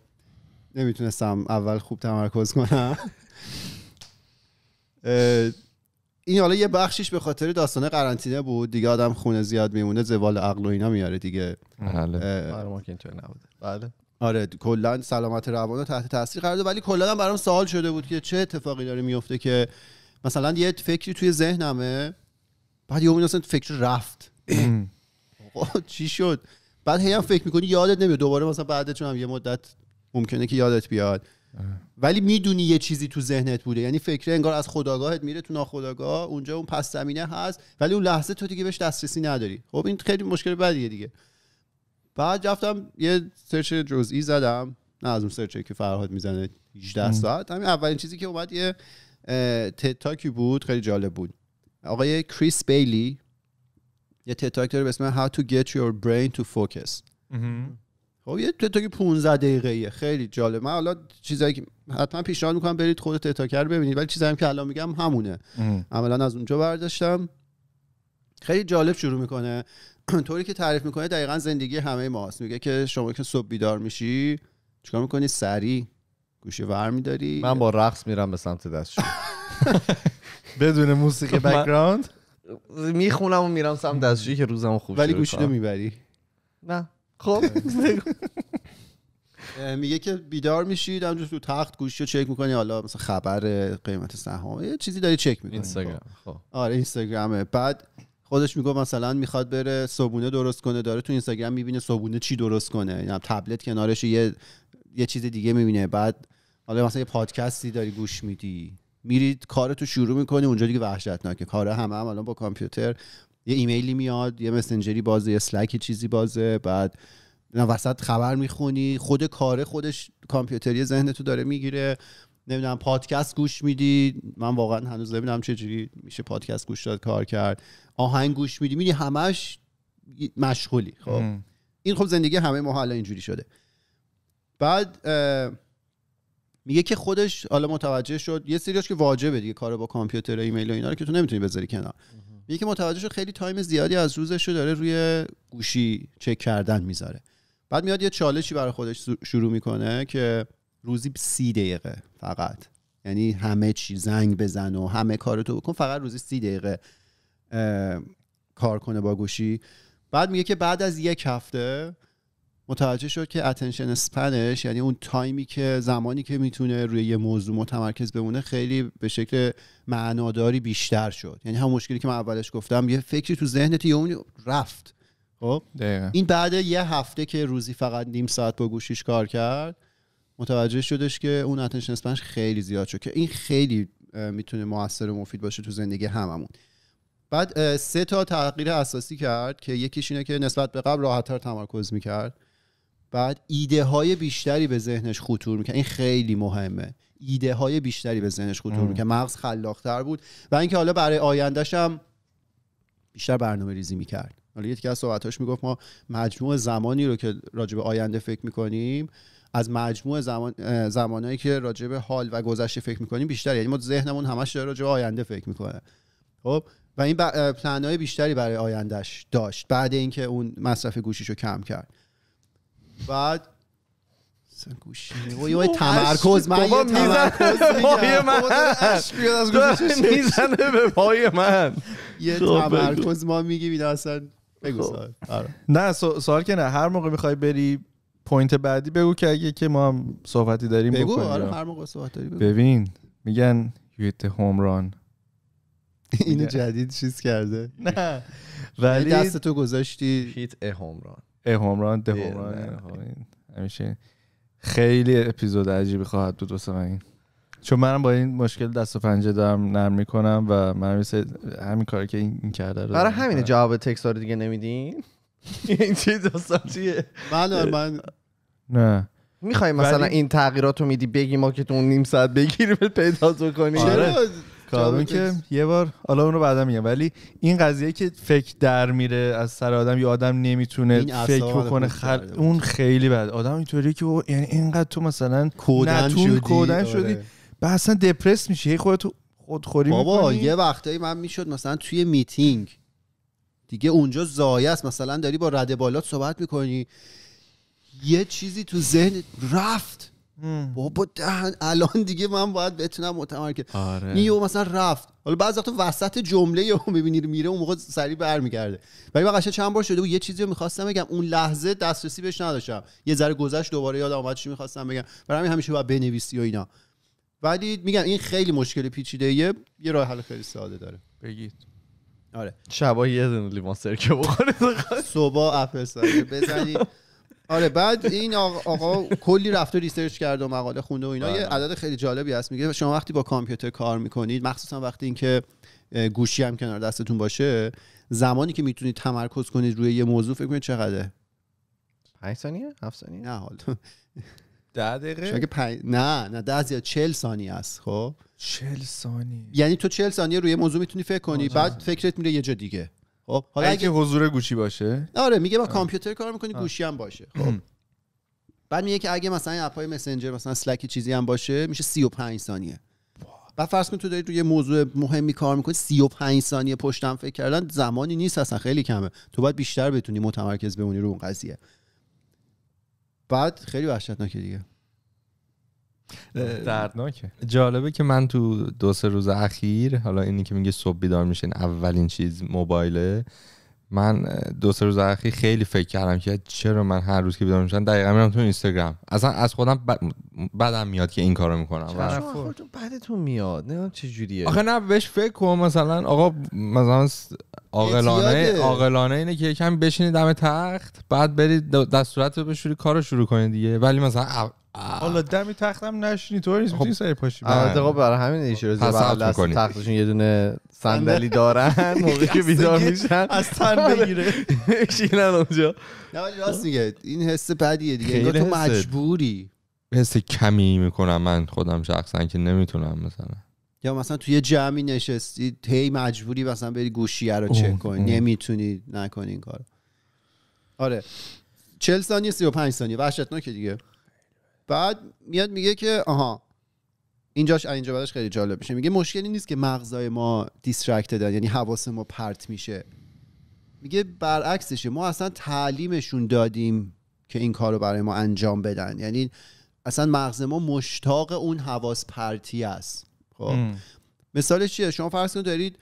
نمیتونستم اول خوب تمرکز کنم (laughs) این حالا یه بخشیش به خاطر داستان قرنطینه بود دیگه آدم خونه زیاد میمونه زوال عقل و اینا میاره دیگه بله آره کلا سلامت روان تحت تاثیر قرار داد ولی کلا هم برام سوال شده بود که چه اتفاقی داره میفته که مثلا یه فکری توی ذهنمه بعد یهو میناسن فکر رفت (clears throat) چی شد بعد هی هم فکر میکنی یادت نمیاد دوباره مثلا بعد هم یه مدت ممکنه که یادت بیاد ولی میدونی یه چیزی تو ذهنت بوده یعنی فکر انگار از خداگاهت میره تو ناخداگاه اونجا اون پس زمینه هست ولی اون لحظه تو دیگه بهش دسترسی نداری خب این خیلی مشکل بدیه دیگه بعد رفتم یه سرچ جزئی زدم نه از اون سرچه که فرهاد میزنه 18 ساعت همین اولین چیزی که اومد یه تتاکی بود خیلی جالب بود آقای کریس بیلی یه تتاک داره به How to get your brain to focus خب یه تتاک 15 دقیقه‌ایه خیلی جالب من حالا چیزایی که حتما پیشنهاد میکنم برید خود تتاک رو ببینید ولی چیزایی که الان میگم همونه عملا از اونجا برداشتم خیلی جالب شروع میکنه (clears throat) طوری که تعریف میکنه دقیقا زندگی همه ماست میگه که شما که صبح بیدار میشی چیکار میکنی سری گوشی ور میداری من با رقص میرم به سمت دستش (laughs) بدون موسیقی بکراند خب، میخونم و میرم سمت دستشی که روزمو خوب ولی گوشی رو میبری نه خب (laughs) میگه که بیدار میشید همجور تو تخت گوشی رو چک میکنی حالا مثلا خبر قیمت سهام یه چیزی داری چک میکنی اینستاگرام خب آره اینستاگرامه بعد خودش میگه مثلا میخواد بره صبونه درست کنه داره تو اینستاگرام میبینه صبونه چی درست کنه یا یعنی تبلت کنارش یه یه چیز دیگه میبینه بعد حالا مثلا یه پادکستی داری گوش میدی میری کارتو شروع میکنی اونجا دیگه وحشتناکه کار همه هم الان با کامپیوتر یه ایمیلی میاد یه مسنجری بازه یه سلک چیزی بازه بعد وسط خبر میخونی خود کار خودش کامپیوتری ذهن تو داره میگیره نمیدونم پادکست گوش میدی من واقعا هنوز نمیدونم چه میشه پادکست گوش داد کار کرد آهنگ گوش میدی میری همش مشغولی خب این خب زندگی همه ما حالا اینجوری شده بعد میگه که خودش حالا متوجه شد یه سریاش که واجبه دیگه کار با کامپیوتر و ایمیل و اینا رو که تو نمیتونی بذاری کنار میگه که متوجه شد خیلی تایم زیادی از روزش رو داره روی گوشی چک کردن میذاره بعد میاد یه چالشی برای خودش شروع میکنه که روزی سی دقیقه فقط یعنی همه چی زنگ بزن و همه کارتو بکن فقط روزی سی دقیقه کار کنه با گوشی بعد میگه که بعد از یک هفته متوجه شد که اتنشن اسپنش یعنی اون تایمی که زمانی که میتونه روی یه موضوع متمرکز بمونه خیلی به شکل معناداری بیشتر شد یعنی هم مشکلی که من اولش گفتم یه فکری تو ذهنت یه اون رفت خب این بعد یه هفته که روزی فقط نیم ساعت با گوشیش کار کرد متوجه شدش که اون اتنشن اسپنش خیلی زیاد شد که این خیلی میتونه موثر و مفید باشه تو زندگی هممون بعد سه تا تغییر اساسی کرد که یکیش اینه که نسبت به قبل راحتتر تمرکز میکرد بعد ایده های بیشتری به ذهنش خطور میکرد این خیلی مهمه ایده های بیشتری به ذهنش خطور میکرد مغز خلاقتر بود و اینکه حالا برای آیندهش هم بیشتر برنامه ریزی میکرد حالا یکی از صحبتاش میگفت ما مجموع زمانی رو که راجع به آینده فکر میکنیم از مجموع زمان زمانهایی که راجع به حال و گذشته فکر میکنیم بیشتر یعنی ما ذهنمون همش داره راجع به آینده فکر میکنه خب و این های بیشتری برای آیندهش داشت بعد اینکه اون مصرف گوشیش رو کم کرد بعد گوشی یه تمرکز من یه تمرکز پای میزنه به پای من یه خب، تمرکز ما میگی این اصلا بگو خب. آره. نه سوال که نه هر موقع میخوای بری پوینت بعدی بگو که اگه که ما هم صحبتی داریم بگو آره هر موقع صحبت داری ببین میگن هوم ران. این جدید چیز کرده نه (laughs) یعنی ولی دست تو گذاشتی هیت اهمران هومران هومران ده هومران خب همیشه خیلی اپیزود عجیبی خواهد بود واسه من چون منم با این مشکل دست و پنجه دارم نرم میکنم و من مثل همین کاری که این کرده رو برای همین جواب تکس رو دیگه نمیدین (laughs) این چیز داستان چیه بله، من نه میخوای مثلا این تغییرات رو میدی بگی ما که تو نیم ساعت بگیریم پیدا کنیم آره. که یه بار حالا اون رو بعدا میگم ولی این قضیه که فکر در میره از سر آدم یا آدم نمیتونه فکر بکنه خل... اون خیلی بد آدم اینطوری که یعنی اینقدر تو مثلا کودن شدی شدی آره. اصلا دپرس میشه هی خودتو خودخوری بابا میکنی؟ یه وقتایی من میشد مثلا توی میتینگ دیگه اونجا زایه است مثلا داری با رده بالات صحبت میکنی یه چیزی تو ذهن رفت بابا الان دیگه من باید بتونم متمرکز آره. نیو مثلا رفت حالا بعضی وقت وسط جمله یا میبینی میره اون موقع سریع برمیگرده ولی من چند بار شده بود یه چیزی رو میخواستم بگم اون لحظه دسترسی بهش نداشتم یه ذره گذشت دوباره یاد اومد چی میخواستم بگم برای همین همیشه باید بنویسی و اینا ولی میگم این خیلی مشکل پیچیده یه یه راه حل خیلی ساده داره بگید آره شبای یه دونه سرکه بخورید صبح اپل بزنید (laughs) آره بعد این آقا, آقا کلی رفته ریسرچ کرده و مقاله خونده و اینا یه بله. عدد خیلی جالبی هست میگه شما وقتی با کامپیوتر کار میکنید مخصوصا وقتی اینکه گوشی هم کنار دستتون باشه زمانی که میتونید تمرکز کنید روی یه موضوع فکر کنید چقدره 5 ثانیه 7 ثانیه نه حالا 10 دقیقه پنج... نه نه 10 یا 40 ثانیه است خب 40 ثانیه یعنی تو 40 ثانیه روی موضوع میتونی فکر کنی بعد فکرت میره یه جا دیگه خب حالا اگه حضور گوشی باشه آره میگه با کامپیوتر کار میکنی گوشی هم باشه خب بعد میگه که اگه مثلا اپای مسنجر مثلا سلک چیزی هم باشه میشه 35 ثانیه و فرض کن تو داری روی موضوع مهمی کار میکنی 35 ثانیه پشتم فکر کردن زمانی نیست اصلا خیلی کمه تو باید بیشتر بتونی متمرکز بمونی رو اون قضیه بعد خیلی وحشتناکه دیگه دردناکه جالبه که من تو دو سه روز اخیر حالا اینی که میگه صبح بیدار میشین اولین چیز موبایله من دو سه روز اخیر خیلی فکر کردم که چرا من هر روز که بیدار میشم دقیقا میرم تو اینستاگرام اصلا از خودم بدم میاد که این کارو میکنم چرا بعدتون میاد نه چه جوریه آخه نه بهش فکر کن مثلا آقا مثلا عاقلانه عاقلانه اینه که یکم بشینی دم تخت بعد برید در رو بشوری کارو شروع کنید دیگه ولی مثلا حالا دمی تختم نشینی تو نیست میتونی خب، سری پاشی البته آقا برای همین روزی بعد از تختشون یه دونه صندلی دارن (laughs) موقعی که بیدار میشن از تن بگیره شینن اونجا نه راست میگه این حس بدیه دیگه تو مجبوری حس کمی میکنم من خودم شخصا که نمیتونم مثلا یا مثلا تو توی جمعی نشستی هی مجبوری مثلا بری گوشی رو چک کنی نمیتونی نکنی این کار آره 40 ثانیه 35 ثانیه وحشتناکه دیگه بعد میاد میگه که آها اینجاش اینجا بعدش خیلی جالب میشه میگه مشکلی نیست که مغزای ما دیسترکتدن یعنی حواس ما پرت میشه میگه برعکسشه ما اصلا تعلیمشون دادیم که این کار رو برای ما انجام بدن یعنی اصلا مغز ما مشتاق اون حواس پرتی است خب مثالش چیه شما فرض کنید دارید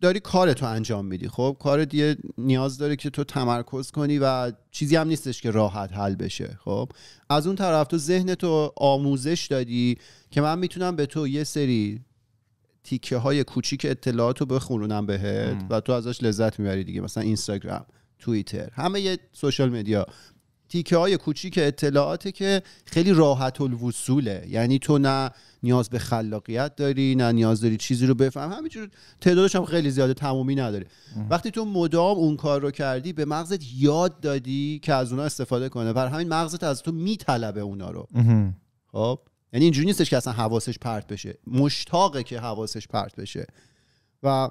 داری کار تو انجام میدی خب کار دیگه نیاز داره که تو تمرکز کنی و چیزی هم نیستش که راحت حل بشه خب از اون طرف تو ذهن تو آموزش دادی که من میتونم به تو یه سری تیکه های کوچیک اطلاعات رو بخورونم بهت و تو ازش لذت میبری دیگه مثلا اینستاگرام توییتر همه یه سوشال میدیا تیکه های کوچیک اطلاعاته که خیلی راحت الوصوله یعنی تو نه نیاز به خلاقیت داری نه نیاز داری چیزی رو بفهم همینجور تعدادش هم خیلی زیاده تمومی نداره وقتی تو مدام اون کار رو کردی به مغزت یاد دادی که از اونا استفاده کنه بر همین مغزت از تو میطلبه اونا رو خب یعنی اینجوری نیستش که اصلا حواسش پرت بشه مشتاقه که حواسش پرت بشه و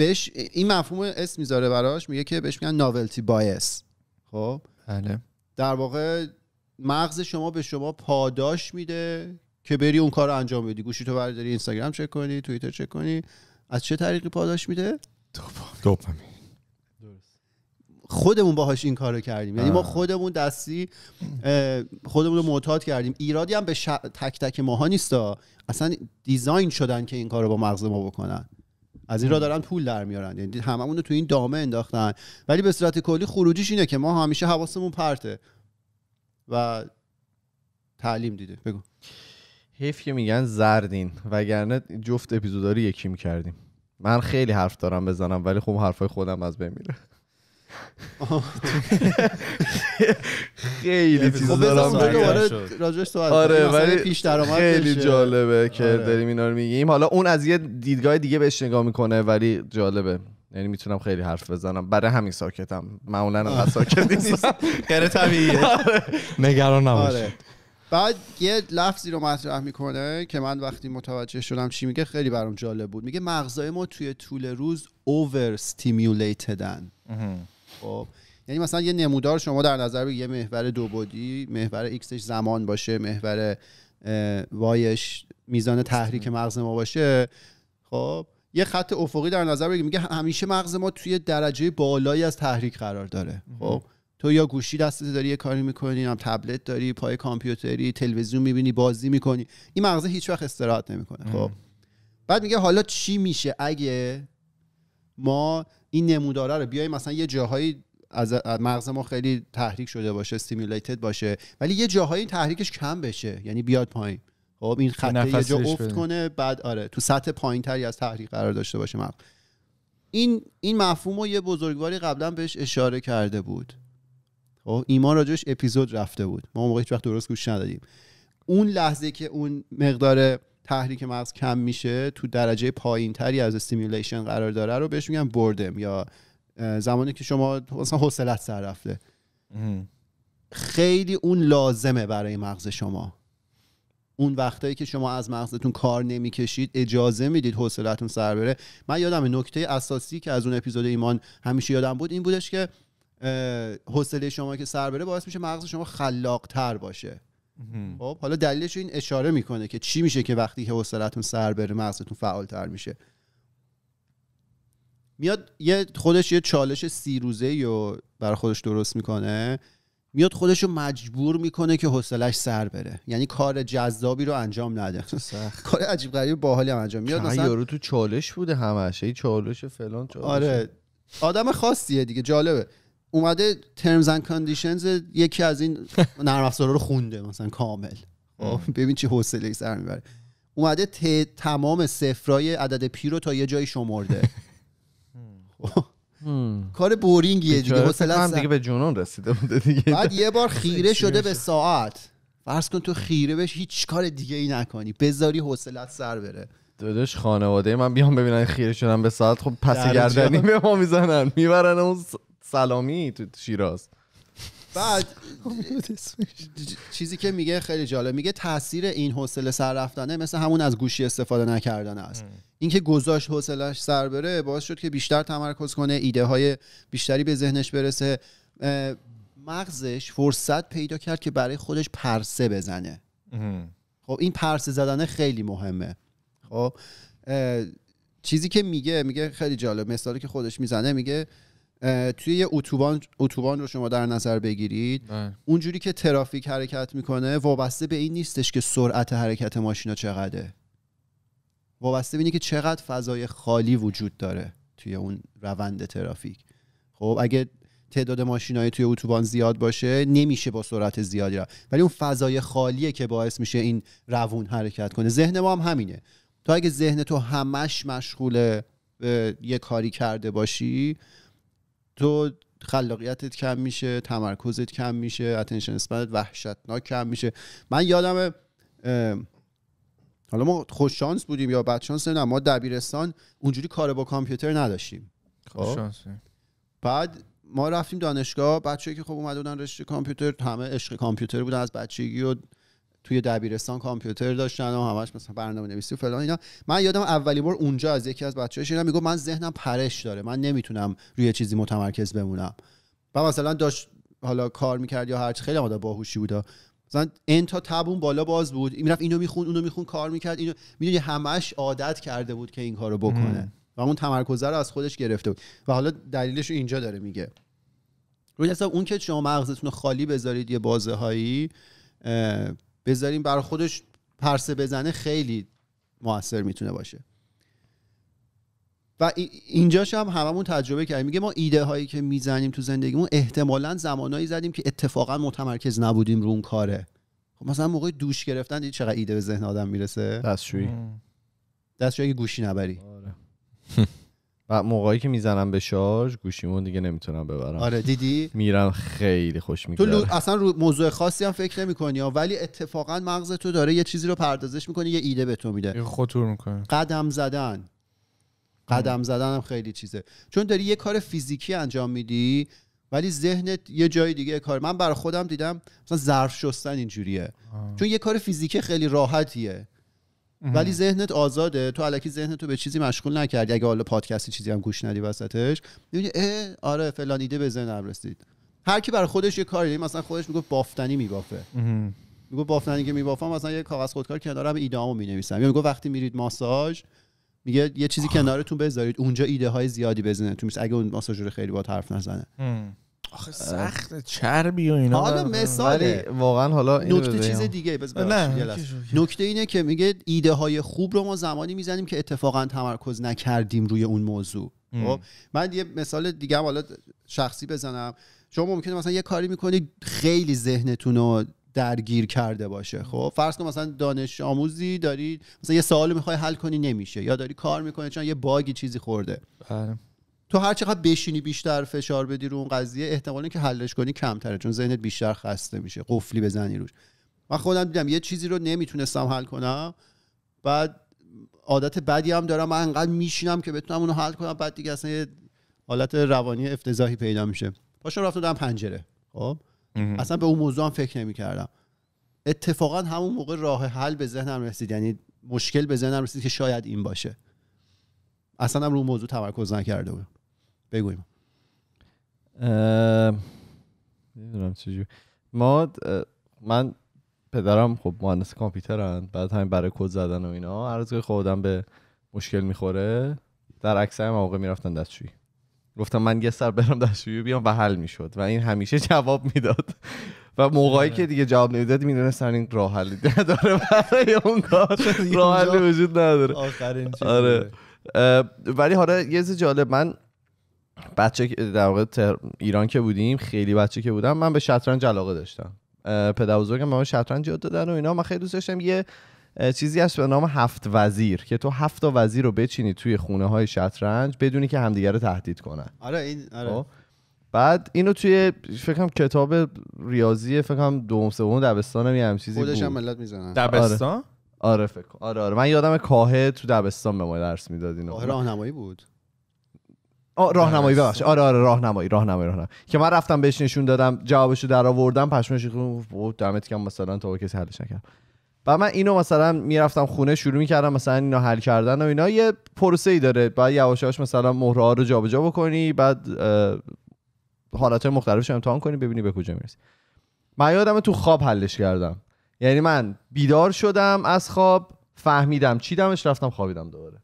بهش این مفهوم اسم میذاره براش میگه که بهش میگن ناولتی بایس خب بله در واقع مغز شما به شما پاداش میده که بری اون کار رو انجام بدی گوشی تو برداری اینستاگرام چک کنی توییتر چک کنی از چه طریقی پاداش میده دوپامین خودمون باهاش این کارو کردیم یعنی ما خودمون دستی خودمون رو معتاد کردیم ایرادی هم به تک تک ماها نیستا اصلا دیزاین شدن که این کارو با مغز ما بکنن از این را دارن پول در میارن یعنی هممون رو تو این دامه انداختن ولی به صورت کلی خروجیش اینه که ما همیشه حواسمون پرته و تعلیم دیده بگو حیف که میگن زردین وگرنه جفت اپیزودا یکی میکردیم من خیلی حرف دارم بزنم ولی خب حرفای خودم از بین میره (laughs) خیلی یعنی چیز خب دارم آره ولی پیش خیلی جالبه که آره. داریم اینا رو میگیم حالا اون از یه دیدگاه دیگه بهش نگاه میکنه ولی جالبه یعنی میتونم خیلی حرف بزنم برای همین ساکتم معمولا هم آره. ساکت (laughs) نیستم غیر طبیعیه (laughs) آره. نگران نباشید بعد یه لفظی رو مطرح میکنه که من وقتی متوجه شدم چی میگه خیلی برام جالب بود میگه مغزای ما توی طول روز اوور خب یعنی مثلا یه نمودار شما در نظر بگیر یه محور دو بودی محور ایکسش زمان باشه محور وایش میزان تحریک مغز ما باشه خب یه خط افقی در نظر بگیر میگه همیشه مغز ما توی درجه بالایی از تحریک قرار داره خب تو یا گوشی دستت داری یه کاری میکنی هم تبلت داری پای کامپیوتری تلویزیون میبینی بازی میکنی این مغزه هیچ وقت استراحت نمیکنه خب بعد میگه حالا چی میشه اگه ما این نموداره رو بیایم مثلا یه جاهایی از مغز ما خیلی تحریک شده باشه استیمولیتد باشه ولی یه جاهایی تحریکش کم بشه یعنی بیاد پایین خب این خطه یه جا افت کنه بعد آره تو سطح پایینتری از تحریک قرار داشته باشه این این مفهوم رو یه بزرگواری قبلا بهش اشاره کرده بود خب ایمان راجبش اپیزود رفته بود ما موقع هیچ وقت درست گوش ندادیم اون لحظه که اون مقدار تحریک مغز کم میشه تو درجه پایین تری از استیمولیشن قرار داره رو بهش میگن بردم یا زمانی که شما مثلا حوصلت سر رفته خیلی اون لازمه برای مغز شما اون وقتایی که شما از مغزتون کار نمیکشید اجازه میدید حوصلتون سر بره من یادم نکته اساسی که از اون اپیزود ایمان همیشه یادم بود این بودش که حوصله شما که سر بره باعث میشه مغز شما خلاقتر باشه خب حالا دلیلش این اشاره میکنه که چی میشه که وقتی که حوصلتون سر بره مغزتون فعالتر میشه میاد یه خودش یه چالش سی روزه رو برای خودش درست میکنه میاد خودش رو مجبور میکنه که حوصلش سر بره یعنی کار جذابی رو انجام نده (laughs) کار عجیب غریب باحالی هم انجام میاد مثلا یارو تو چالش بوده همش چالش فلان چالش آره آدم خاصیه دیگه جالبه اومده ترمز اند کاندیشنز یکی از این نرم افزارا رو خونده مثلا کامل خب، ببین چه حوصله سر میبره اومده تمام صفرای عدد پی رو تا یه جایی شمرده (laughs) خب. کار بورینگیه دیگه حوصله هم دیگه به جنون رسیده بوده دیگه بعد یه بار (laughs) خیره شده به ساعت فرض کن تو خیره بهش هیچ کار دیگه ای نکنی بذاری حوصلت سر بره داداش خانواده من بیام ببینن خیره شدن به ساعت خب پس گردنی به ما میزنن میبرن اون سلامی تو شیراز بعد (laughs) چیزی که میگه خیلی جالب میگه تاثیر این حوصله سر رفتنه مثل همون از گوشی استفاده نکردن است اینکه گذاشت حوصلش سر بره باعث شد که بیشتر تمرکز کنه ایده های بیشتری به ذهنش برسه مغزش فرصت پیدا کرد که برای خودش پرسه بزنه خب این پرسه زدن خیلی مهمه خب چیزی که میگه میگه خیلی جالب مثالی که خودش میزنه میگه توی یه اتوبان رو شما در نظر بگیرید بله. اونجوری که ترافیک حرکت میکنه وابسته به این نیستش که سرعت حرکت ماشینا چقدره وابسته به اینه که چقدر فضای خالی وجود داره توی اون روند ترافیک خب اگه تعداد ماشینای توی اتوبان زیاد باشه نمیشه با سرعت زیادی را ولی اون فضای خالیه که باعث میشه این روون حرکت کنه ذهن ما هم همینه تو اگه ذهن تو همش مشغول یه کاری کرده باشی تو خلاقیتت کم میشه تمرکزت کم میشه اتنشن اسپنت وحشتناک کم میشه من یادم حالا ما خوششانس بودیم یا بدشانس شانس ما دبیرستان اونجوری کار با کامپیوتر نداشتیم خب؟ خوش بعد ما رفتیم دانشگاه بچه‌ای که خب اومده بودن رشته کامپیوتر همه عشق کامپیوتر بودن از بچگی و توی دبیرستان کامپیوتر داشتن و همش مثلا برنامه نویسی و فلان اینا من یادم اولی بار اونجا از یکی از بچه‌ها شنیدم میگو من ذهنم پرش داره من نمیتونم روی چیزی متمرکز بمونم و مثلا داشت حالا کار میکرد یا هرچی خیلی آدم باهوشی بوده مثلا این تا تبون بالا باز بود این رفت اینو میخون اونو میخون کار میکرد اینو میدونی همش عادت کرده بود که این کارو بکنه و اون تمرکز رو از خودش گرفته بود و حالا دلیلش رو اینجا داره میگه روی حساب اون که شما مغزتون خالی بذارید یه بازه هایی بذاریم بر خودش پرسه بزنه خیلی موثر میتونه باشه و اینجاش هم هممون تجربه کردیم میگه ما ایده هایی که میزنیم تو زندگیمون احتمالا زمانهایی زدیم که اتفاقا متمرکز نبودیم رو اون کاره خب مثلا موقع دوش گرفتن دیدی چقدر ایده به ذهن آدم میرسه دستشویی دستشویی گوشی نبری آره. (laughs) و موقعی که میزنم به شارژ گوشیمون دیگه نمیتونم ببرم آره دیدی میرم خیلی خوش میگذره تو اصلا رو موضوع خاصی هم فکر نمیکنی ولی اتفاقا مغز تو داره یه چیزی رو پردازش میکنه یه ایده به تو میده خطور میکنه قدم زدن قدم زدن هم خیلی چیزه چون داری یه کار فیزیکی انجام میدی ولی ذهنت یه جای دیگه کار من برای خودم دیدم مثلا ظرف شستن اینجوریه چون یه کار فیزیکی خیلی راحتیه ولی ذهنت آزاده تو الکی ذهنت تو به چیزی مشغول نکردی اگه حالا پادکستی چیزی هم گوش ندی وسطش میبینی اه آره فلان ایده به ذهنم رسید هر کی برای خودش یه کاری مثلا خودش میگه بافتنی میبافه میگه بافتنی که میبافم مثلا یه کاغذ خودکار کنارم ایدهامو مینویسم یا میگه وقتی میرید ماساژ میگه یه چیزی کنارتون بذارید اونجا ایده های زیادی بزنه تو اگه اون ماساژور خیلی با حرف نزنه آخه سخت چربی و اینا حالا مثال واقعا حالا نکته چیز دیگه نکته اینه که میگه ایده های خوب رو ما زمانی میزنیم که اتفاقا تمرکز نکردیم روی اون موضوع خب من یه مثال دیگه حالا شخصی بزنم شما ممکنه مثلا یه کاری میکنی خیلی ذهنتون رو درگیر کرده باشه خب فرض کن مثلا دانش آموزی داری مثلا یه سوال میخوای حل کنی نمیشه یا داری کار میکنی چون یه باگی چیزی خورده بله. تو هر چقدر بشینی بیشتر فشار بدی رو اون قضیه احتمال که حلش کنی کمتره چون ذهنت بیشتر خسته میشه قفلی بزنی روش من خودم دیدم یه چیزی رو نمیتونستم حل کنم بعد عادت بدی هم دارم من انقدر میشینم که بتونم اونو حل کنم بعد دیگه اصلا یه حالت روانی افتضاحی پیدا میشه پاشم رفتم دادم پنجره خب اصلا به اون موضوع هم فکر نمیکردم اتفاقا همون موقع راه حل به ذهنم رسید یعنی مشکل به ذهنم رسید که شاید این باشه اصلا هم رو موضوع تمرکز نکرده بودم بگویم نمیدونم چجور ما من پدرم خب مهندس کامپیوترن بعد همین برای کد زدن و اینا هر که خودم خب به مشکل میخوره در اکثر مواقع میرفتن دستشویی گفتم من یه سر برم دستشویی بیام و حل میشد و این همیشه (laughs) جواب میداد و موقعی که دیگه جواب نمیداد میدونستن این راه حلی نداره (laughs) برای اون کار راه حلی وجود نداره آخرین آره ولی حالا یه چیز جالب من بچه در واقع ایران که بودیم خیلی بچه که بودم من به شطرنج علاقه داشتم پدر بزرگم به شطرنج یاد دادن و اینا من خیلی دوست داشتم یه چیزی هست به نام هفت وزیر که تو هفت وزیر رو بچینی توی خونه های شطرنج بدونی که همدیگه رو تهدید کنن آره این آره. خب؟ بعد اینو توی فکرم کتاب ریاضی فکرم دوم سوم دبستان یه هم چیزی هم ملت میزنن دبستان آره. آره، فکر آره آره من یادم کاهه تو دبستان به ما درس میداد اینو راهنمایی بود راهنمایی بله، ببخشید آره آره راهنمایی راهنمایی راهنمایی که من رفتم بهش نشون دادم جوابشو در آوردم پشمش گفت دمت گرم مثلا تا کسی حلش نکرد و من اینو مثلا میرفتم خونه شروع میکردم مثلا اینو حل کردن و اینا یه پروسه ای داره بعد یواش مثلا مهره ها رو جابجا بکنی بعد حالت های مختلفش امتحان کنی ببینی به کجا میرسی من یادم تو خواب حلش کردم یعنی من بیدار شدم از خواب فهمیدم چیدمش رفتم خوابیدم دوباره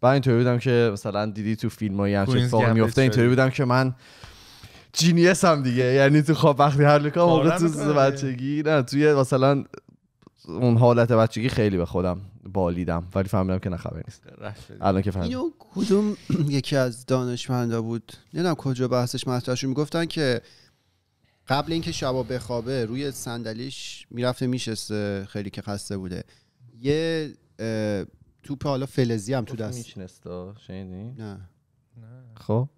بعد اینطوری بودم که مثلا دیدی تو فیلم های همچین اتفاقی میفته اینطوری بودم که من جینیس هم دیگه یعنی تو خواب وقتی هر لکه تو بچگی نه توی مثلا اون حالت بچگی خیلی به خودم بالیدم ولی فهمیدم که نه نیست الان که فهمیدم کدوم (clears throat) یکی از دانشمندا بود نمیدونم کجا بحثش مطرحش میگفتن که قبل اینکه شبا بخوابه روی صندلیش میرفته میشسته خیلی که خسته بوده یه توپ حالا فلزی هم تو دست میشنستا شنیدی نه خب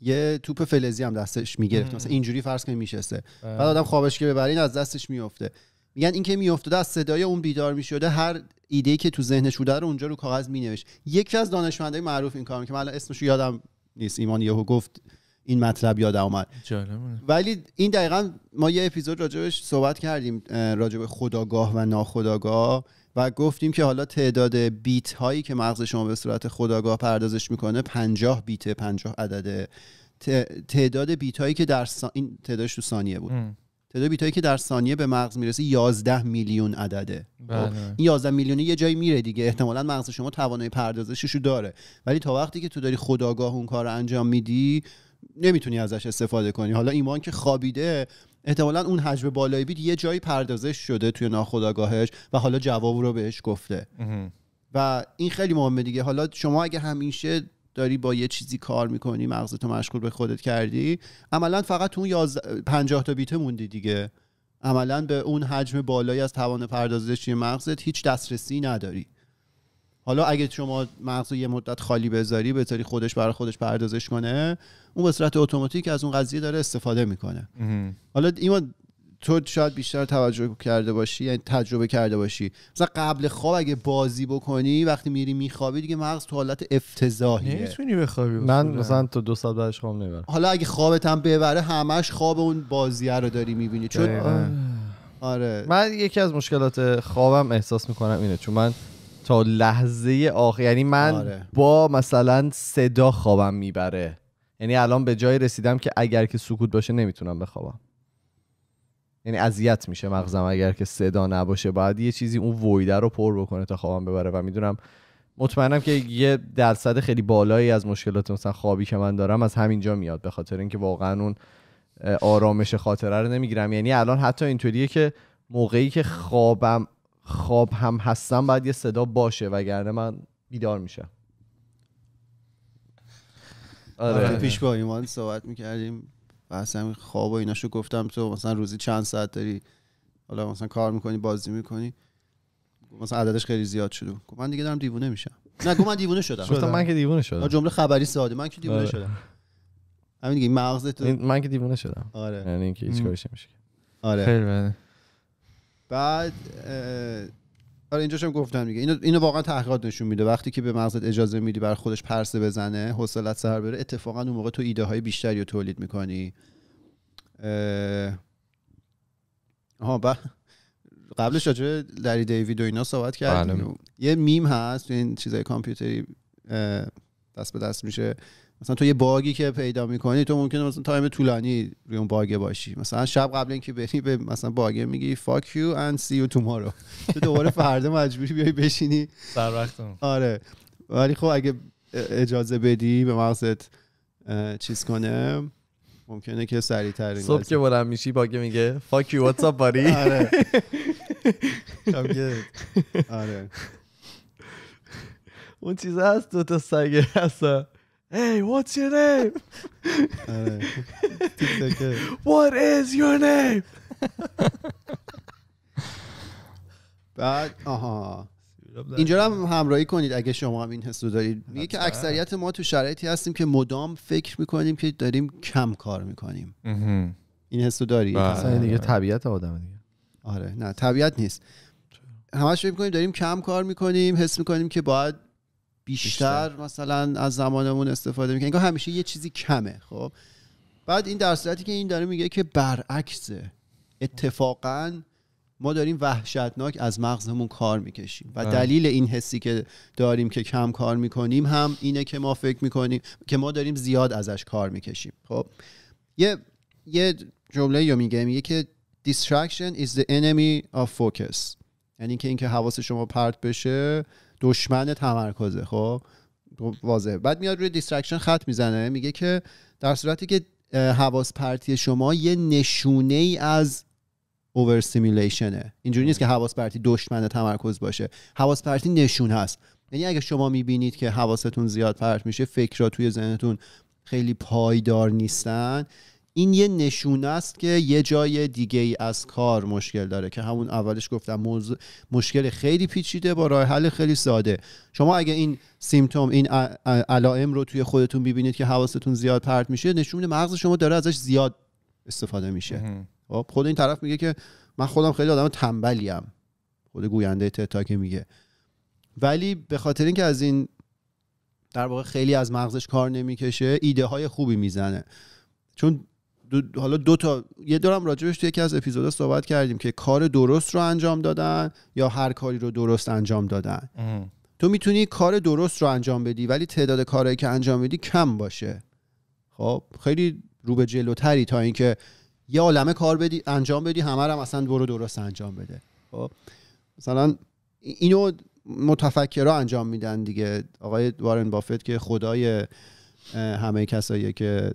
یه توپ فلزی هم دستش میگرفت مثلا اینجوری فرض کنیم میشسته بعد آدم خوابش که ببرین از دستش میفته میگن اینکه که میافتاده از صدای اون بیدار میشده هر ایده که تو ذهنش بوده رو اونجا رو کاغذ مینوشت یکی از دانشمندای معروف این کار که من اسمش رو یادم نیست ایمان یهو گفت این مطلب یادم اومد ولی این دقیقا ما یه اپیزود راجبش صحبت کردیم راجب خداگاه و ناخداگاه و گفتیم که حالا تعداد بیت هایی که مغز شما به صورت خداگاه پردازش میکنه 50 بیت 50 عدده تعداد بیت هایی که در این تعدادش تو ثانیه بود تعداد بیت هایی که در ثانیه به مغز میرسه 11 میلیون عدده خب، بله. این 11 میلیونه یه جایی میره دیگه احتمالا مغز شما توانای پردازشش رو داره ولی تا وقتی که تو داری خداگاه اون کار رو انجام میدی نمیتونی ازش استفاده کنی حالا ایمان که خوابیده احتمالا اون حجم بالایی بیت یه جایی پردازش شده توی ناخداگاهش و حالا جواب رو بهش گفته و این خیلی مهمه دیگه حالا شما اگه همیشه داری با یه چیزی کار میکنی مغزتو مشغول به خودت کردی عملا فقط تو اون یاز... پنجاه تا بیته موندی دیگه عملا به اون حجم بالایی از توان پردازشی مغزت هیچ دسترسی نداری حالا اگه شما مغز یه مدت خالی بذاری بذاری خودش برای خودش پردازش کنه اون به صورت اتوماتیک از اون قضیه داره استفاده میکنه حالا ایمان تو شاید بیشتر توجه کرده باشی یعنی تجربه کرده باشی مثلا قبل خواب اگه بازی بکنی وقتی میری میخوابی دیگه مغز تو حالت افتضاحیه نمیتونی بخوابی من مثلا تو دو ساعت بعدش خواب نمیبرم حالا اگه خوابت هم ببره همش خواب اون بازیه رو داری میبینی چون آره من یکی از مشکلات خوابم احساس میکنم اینه چون من تا لحظه آخر یعنی من آره. با مثلا صدا خوابم میبره یعنی الان به جای رسیدم که اگر که سکوت باشه نمیتونم بخوابم یعنی اذیت میشه مغزم اگر که صدا نباشه باید یه چیزی اون ویده رو پر بکنه تا خوابم ببره و میدونم مطمئنم که یه درصد خیلی بالایی از مشکلات مثلا خوابی که من دارم از همینجا میاد به خاطر اینکه واقعا اون آرامش خاطره رو نمیگیرم یعنی الان حتی اینطوریه که موقعی که خوابم خواب هم هستم باید یه صدا باشه وگرنه من بیدار میشم آره, آره، پیش با ایمان صحبت میکردیم و اصلا خواب و ایناشو گفتم تو مثلا روزی چند ساعت داری حالا مثلا کار میکنی بازی میکنی مثلا عددش خیلی زیاد شده گفت من دیگه دارم دیوونه میشم نه گفت من دیوونه شدم گفتم من که دیوونه شدم جمله خبری ساده من که دیوونه آره. شدم همین دیگه مغز تو من که دیوونه شدم آره یعنی اینکه هیچ کاری نمیشه آره خیلی بعد آره شم گفتم دیگه اینو اینو واقعا تحقیقات نشون میده وقتی که به مغزت اجازه میدی بر خودش پرسه بزنه حوصلت سر بره اتفاقا اون موقع تو ایده های بیشتری رو تولید میکنی آها با قبلش راجع ویدیو دیوید و اینا صحبت کردیم بله. یه میم هست این چیزای کامپیوتری دست به دست میشه مثلا تو یه باگی که پیدا میکنی تو ممکنه مثلا تایم طولانی روی اون باگ باشی مثلا شب قبل اینکه بری به مثلا باگ میگی فاک یو اند سی یو tomorrow (laughs) تو دوباره فردا مجبوری بیای بشینی سر وقتم آره ولی خب اگه اجازه بدی به مغزت چیز کنه ممکنه که سری صبح که برم میشی باگ میگه فاک یو واتس اپ باری آره آره اون چیز هست دوتا سگه Hey, what's your name? (laughs) What is your name? (laughs) بعد آها اینجا هم همراهی کنید اگه شما هم این حس رو دارید میگه که بله. اکثریت ما تو شرایطی هستیم که مدام فکر میکنیم که داریم کم کار میکنیم این حس رو داری بله. دیگه طبیعت آدم دیگه آره نه طبیعت نیست همش فکر میکنیم داریم کم کار میکنیم حس میکنیم که باید بیشتر, مثلا از زمانمون استفاده میکنیم انگار همیشه یه چیزی کمه خب بعد این در صورتی که این داره میگه که برعکسه اتفاقا ما داریم وحشتناک از مغزمون کار میکشیم و بله. دلیل این حسی که داریم که کم کار میکنیم هم اینه که ما فکر میکنیم که ما داریم زیاد ازش کار میکشیم خب یه یه جمله یا میگه میگه که distraction is the enemy of focus یعنی که اینکه حواس شما پرت بشه دشمن تمرکزه خب واضحه بعد میاد روی دیسترکشن خط میزنه میگه که در صورتی که حواس پرتی شما یه نشونه ای از اوور سیمولیشنه اینجوری نیست که حواس پرتی دشمن تمرکز باشه حواس پرتی نشون هست یعنی اگه شما میبینید که حواستون زیاد پرت میشه فکرها توی ذهنتون خیلی پایدار نیستن این یه نشونه است که یه جای دیگه ای از کار مشکل داره که همون اولش گفتم مشکل خیلی پیچیده با راه حل خیلی ساده شما اگه این سیمتوم این علائم رو توی خودتون ببینید که حواستون زیاد پرت میشه نشون مغز شما داره ازش زیاد استفاده میشه خب، خود این طرف میگه که من خودم خیلی آدم تنبلیم خود گوینده که میگه ولی به خاطر اینکه از این در واقع خیلی از مغزش کار نمیکشه ایده های خوبی میزنه چون حالا دو تا یه دارم راجبش تو یکی از اپیزودا صحبت کردیم که کار درست رو انجام دادن یا هر کاری رو درست انجام دادن تو میتونی کار درست رو انجام بدی ولی تعداد کارهایی که انجام بدی کم باشه خب خیلی رو به جلوتری تا اینکه یه عالمه کار بدی انجام بدی همه هم اصلا برو درست انجام بده خب مثلا اینو متفکرها انجام میدن دیگه آقای وارن بافت که خدای همه کسایی که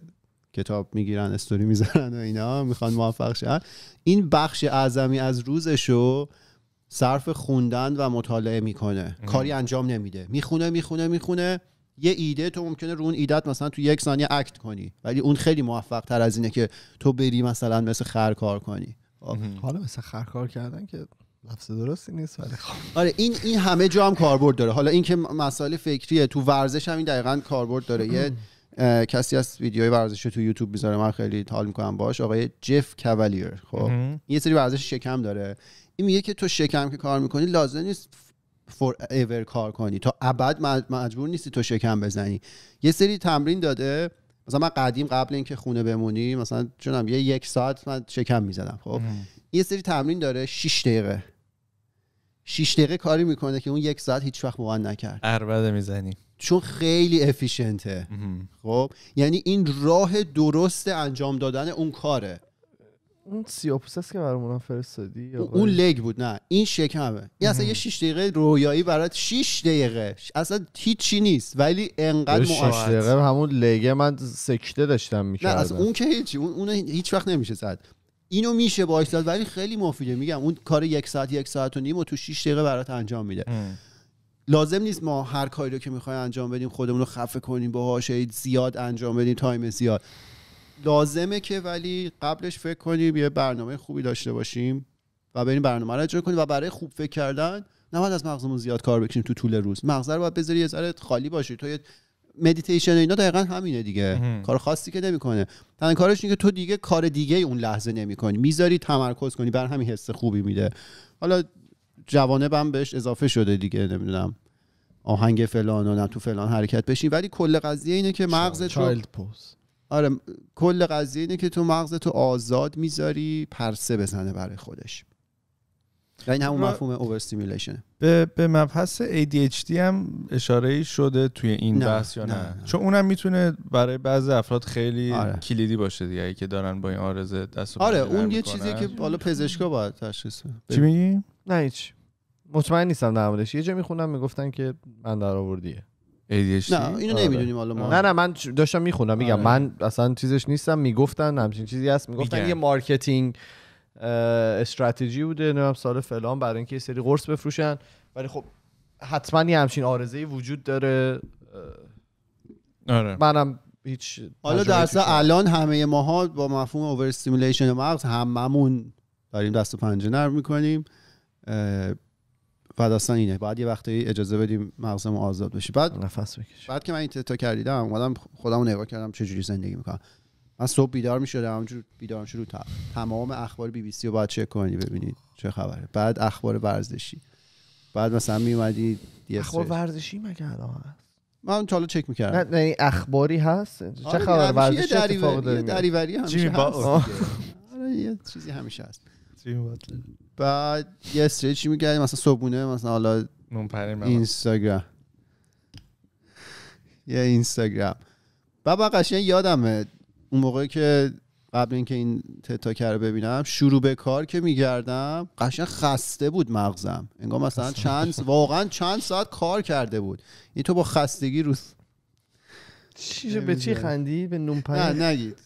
کتاب میگیرن استوری میذارن و اینا میخوان موفق شن این بخش اعظمی از روزشو صرف خوندن و مطالعه میکنه کاری انجام نمیده میخونه میخونه میخونه یه ایده تو ممکنه رو اون ایدت مثلا تو یک ثانیه اکت کنی ولی اون خیلی موفق تر از اینه که تو بری مثلا مثل خر کار کنی خب. حالا مثل خر کار کردن که لفظ درستی نیست ولی خب آره این این همه جا هم کاربرد داره حالا که مسائل فکریه تو ورزش هم این دقیقا کاربرد داره یه (clears throat) (clears throat) کسی از ویدیوهای ورزش تو یوتیوب میذاره من خیلی حال میکنم باش آقای جف کولیر خب یه سری ورزش شکم داره این میگه که تو شکم که کار میکنی لازم نیست فور ایور کار کنی تا ابد مجبور نیستی تو شکم بزنی یه سری تمرین داده مثلا من قدیم قبل اینکه خونه بمونی مثلا چونم یه یک ساعت من شکم میزدم خب یه سری تمرین داره 6 دقیقه 6 دقیقه کاری میکنه که اون یک ساعت هیچ وقت نکرد عربده میزنی چون خیلی افیشنته خب یعنی این راه درست انجام دادن اون کاره اون سیاپوس است که برامون فرستادی اون لگ بود نه این شکمه این اصلا یه 6 دقیقه رویایی برات 6 دقیقه اصلا هیچی نیست ولی انقدر معاد 6 دقیقه همون لگه من سکته داشتم میکردم نه از اون که هیچی اون, هیچ وقت نمیشه زد اینو میشه با ولی خیلی مفیده میگم اون کار یک ساعت یک ساعت و نیم و تو 6 دقیقه برات انجام میده لازم نیست ما هر کاری رو که میخوایم انجام بدیم خودمون رو خفه کنیم باهاش زیاد انجام بدیم تایم زیاد لازمه که ولی قبلش فکر کنیم یه برنامه خوبی داشته باشیم و بریم برنامه رو اجرا کنیم و برای خوب فکر کردن نباید از مغزمون زیاد کار بکشیم تو طول روز مغز رو باید بذاری یه ذره خالی باشه تو یه مدیتیشن اینا دقیقا همینه دیگه کار خاصی که نمیکنه تنها کارش اینه که تو دیگه کار دیگه اون لحظه نمیکنی میذاری تمرکز کنی بر همین حس خوبی میده حالا هم بهش اضافه شده دیگه نمیدونم آهنگ فلان و نه تو فلان حرکت بشین ولی کل قضیه اینه که مغز تو آره کل قضیه اینه که تو مغز تو آزاد میذاری پرسه بزنه برای خودش و این همون مفهوم اوور به به مبحث ADHD هم اشاره شده توی این نه. بحث یا نه, نه. چون اونم میتونه برای بعض افراد خیلی آره. کلیدی باشه دیگه که دارن با این آرزه دست آره اون یه چیزی که بالا پزشکا باید تشخیص چی میگی نه هیچ مطمئن نیستم در موردش یه جا میخونم میگفتن که من در آوردیه ADHD نه اینو آره. نمیدونیم حالا ما نه نه من داشتم میخونم میگم آره. من اصلا چیزش نیستم میگفتن همچین چیزی هست میگفتن یه مارکتینگ استراتژی بوده هم سال فلان برای اینکه یه سری قرص بفروشن ولی خب حتما یه همچین آرزه وجود داره آره. منم هیچ حالا در الان همه ماها با مفهوم اوور استیمولیشن مغز هممون داریم دست و پنجه نرم میکنیم بعد اصلا اینه بعد یه وقتی اجازه بدیم مغزمون آزاد بشه بعد نفس بعد که من این تتا کردیدم اومدم خودمو نگاه کردم چه جوری زندگی میکنم من صبح بیدار میشدم همجور بیدار شروع تا. تمام اخبار بی بی سی رو باید چک کنی ببینید چه خبره بعد اخبار ورزشی بعد مثلا می اومدی اخبار ورزشی مگه الان من تا چک میکردم نه, نه اخباری هست چه آره، خبر ورزشی اتفاق داره دریوری همیشه آره، یه چیزی همیشه هست بعد یه استری چی میکردیم مثلا صبحونه مثلا حالا اینستاگرام یه اینستاگرام بابا قشنگ یادمه اون موقعی که قبل اینکه این تتاکر رو ببینم شروع به کار که میگردم قشنگ خسته بود مغزم انگار مثلا چند واقعا چند ساعت کار کرده بود این تو با خستگی روز چی به چی خندی به نه نگید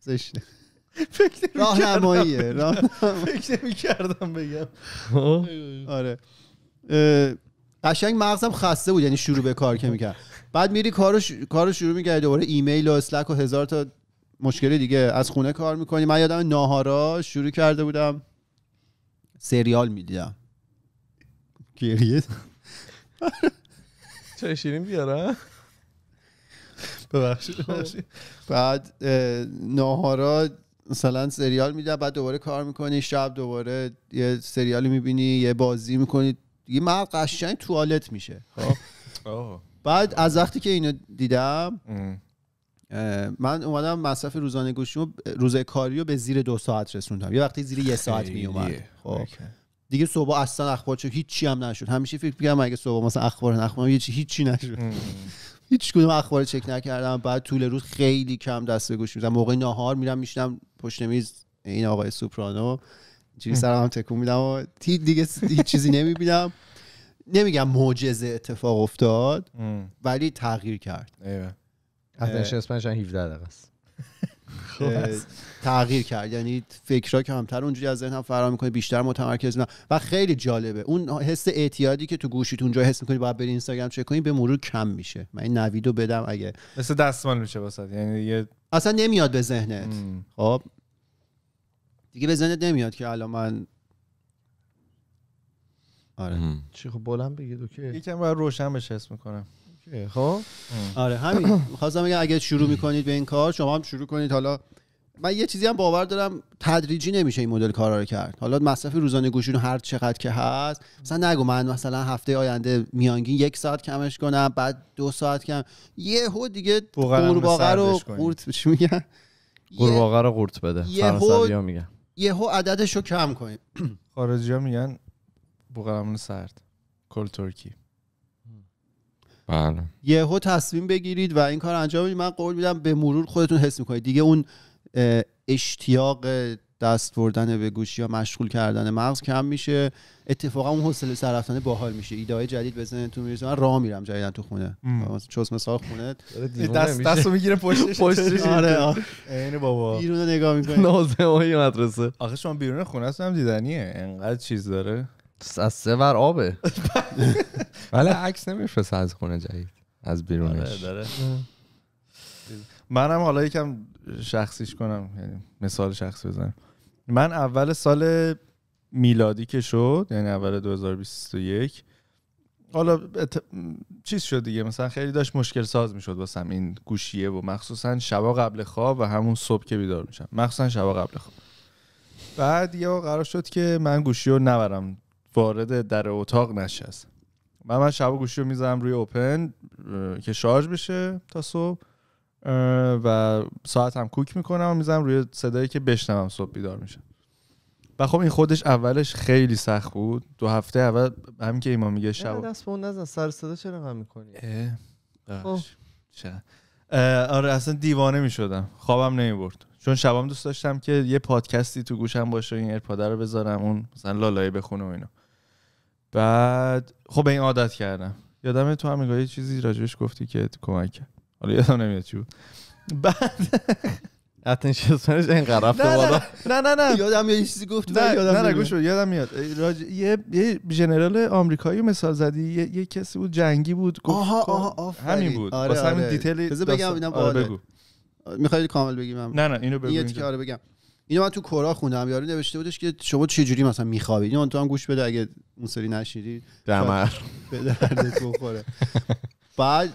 زشته (laughs) (laughs) راه راهنماییه فکر کردم بگم آره قشنگ مغزم خسته بود یعنی شروع به کار که میکرد بعد میری کارو رو شروع میکردی دوباره ایمیل و اسلک و هزار تا مشکلی دیگه از خونه کار میکنی من یادم ناهارا شروع کرده بودم سریال میدیدم گریه چای شیرین بیارم ببخشید بعد ناهارا مثلا سریال میده بعد دوباره کار میکنی شب دوباره یه سریالی میبینی یه بازی میکنی یه مرد قشنگ توالت میشه خب (laughs) بعد از وقتی که اینو دیدم من اومدم مصرف روزانه گوشیمو روزه کاریو به زیر دو ساعت رسوندم یه وقتی زیر یه ساعت میومد خب دیگه صبح اصلا اخبار چه هیچی هم نشد همیشه فکر بگم اگه صبح مثلا اخبار نخونم هیچی هیچی نشد هیچ کدوم اخبار چک نکردم بعد طول روز خیلی کم دست به گوش میزنم موقع ناهار میرم میشنم پشت میز این آقای سوپرانو چیزی سر هم تکون میدم و دیگه هیچ چیزی نمیبینم نمیگم معجزه اتفاق افتاد ولی تغییر کرد حتی 17 دقیقه است (laughs) تغییر کرد یعنی فکرها کمتر اونجوری از ذهنم فرار میکنه بیشتر متمرکز نه و خیلی جالبه اون حس اعتیادی که تو گوشیت اونجا حس میکنی باید بری اینستاگرام چک کنی به مرور کم میشه من این نویدو بدم اگه مثل دستمال میشه یعنی یه اصلا نمیاد به ذهنت خب دیگه به ذهنت نمیاد که الان من آره چی خب بلند بگید اوکی یکم باید روشن بشه اسم میکنم خب آره همین میخواستم بگم اگه شروع میکنید به این کار شما هم شروع کنید حالا من یه چیزی هم باور دارم تدریجی نمیشه این مدل کارا رو کرد حالا مصرف روزانه گوشی هر چقدر که هست مثلا نگو من مثلا هفته آینده میانگین یک ساعت کمش کنم بعد دو ساعت کم یه یهو دیگه قورباغه رو قورت چی میگن قورباغه رو قورت بده یه میگن یهو عددش رو کم کنیم (clears throat) خارجی ها میگن بوغلمون سرد کل ترکی بله یهو تصمیم بگیرید و این کار انجام بدید من قول میدم به مرور خودتون حس میکنید دیگه اون اشتیاق دست بردن به گوشی یا مشغول کردن مغز کم میشه اتفاقا اون حوصله سر باحال میشه ایده جدید بزنه تو میرسه من راه میرم جدیدا تو خونه چوس مثال خونه دست دستو میگیره پشتش (laughs) پشتش آره عین بابا بیرون نگاه میکنه نازمای مدرسه آخه شما بیرون خونه هم دیدنیه انقدر چیز داره از سه بر آبه (laughs) ولی عکس نمیفرسه از خونه جدید از بیرونش آره، منم حالا یکم شخصیش کنم یعنی مثال شخصی بزنم من اول سال میلادی که شد یعنی اول 2021 حالا چیز شد دیگه مثلا خیلی داشت مشکل ساز میشد واسم این گوشیه و مخصوصا شبا قبل خواب و همون صبح که بیدار میشم مخصوصا شبا قبل خواب بعد یا قرار شد که من گوشی رو نبرم وارد در اتاق نشست من من شبا گوشی رو میذارم روی اوپن که شارژ بشه تا صبح و ساعتم کوک میکنم و میزنم روی صدایی که بشنوم صبح بیدار میشم و خب این خودش اولش خیلی سخت بود دو هفته اول همین که ایمان میگه شب دست نزن سر صدا چرا غم میکنی آره اصلا دیوانه میشدم خوابم نمیبرد چون شبام دوست داشتم که یه پادکستی تو گوشم باشه این ارپاده رو بذارم اون مثلا لالایی بخونه و اینا بعد خب این عادت کردم یادم تو هم چیزی راجبش گفتی که کمک کرد حالا یادم نمیاد چی بود بعد اتنشن (laughs) اسپنش این رفته بالا نه نه نه یادم یه چیزی گفت نه نه نه گوش یادم میاد یه یه جنرال آمریکایی مثال زدی یه, یه کسی بود جنگی بود گفت آها خب، آها همین بود آره واسه همین آره. دیتیل بگم اینم آره، بگو میخوای کامل بگیم نه نه اینو بگو یه که آره بگم اینو من تو کورا خوندم یارو نوشته بودش که شما چه جوری مثلا میخوابید اینو تو هم گوش بده اگه اون سری نشیدی دمر به دردت بخوره بعد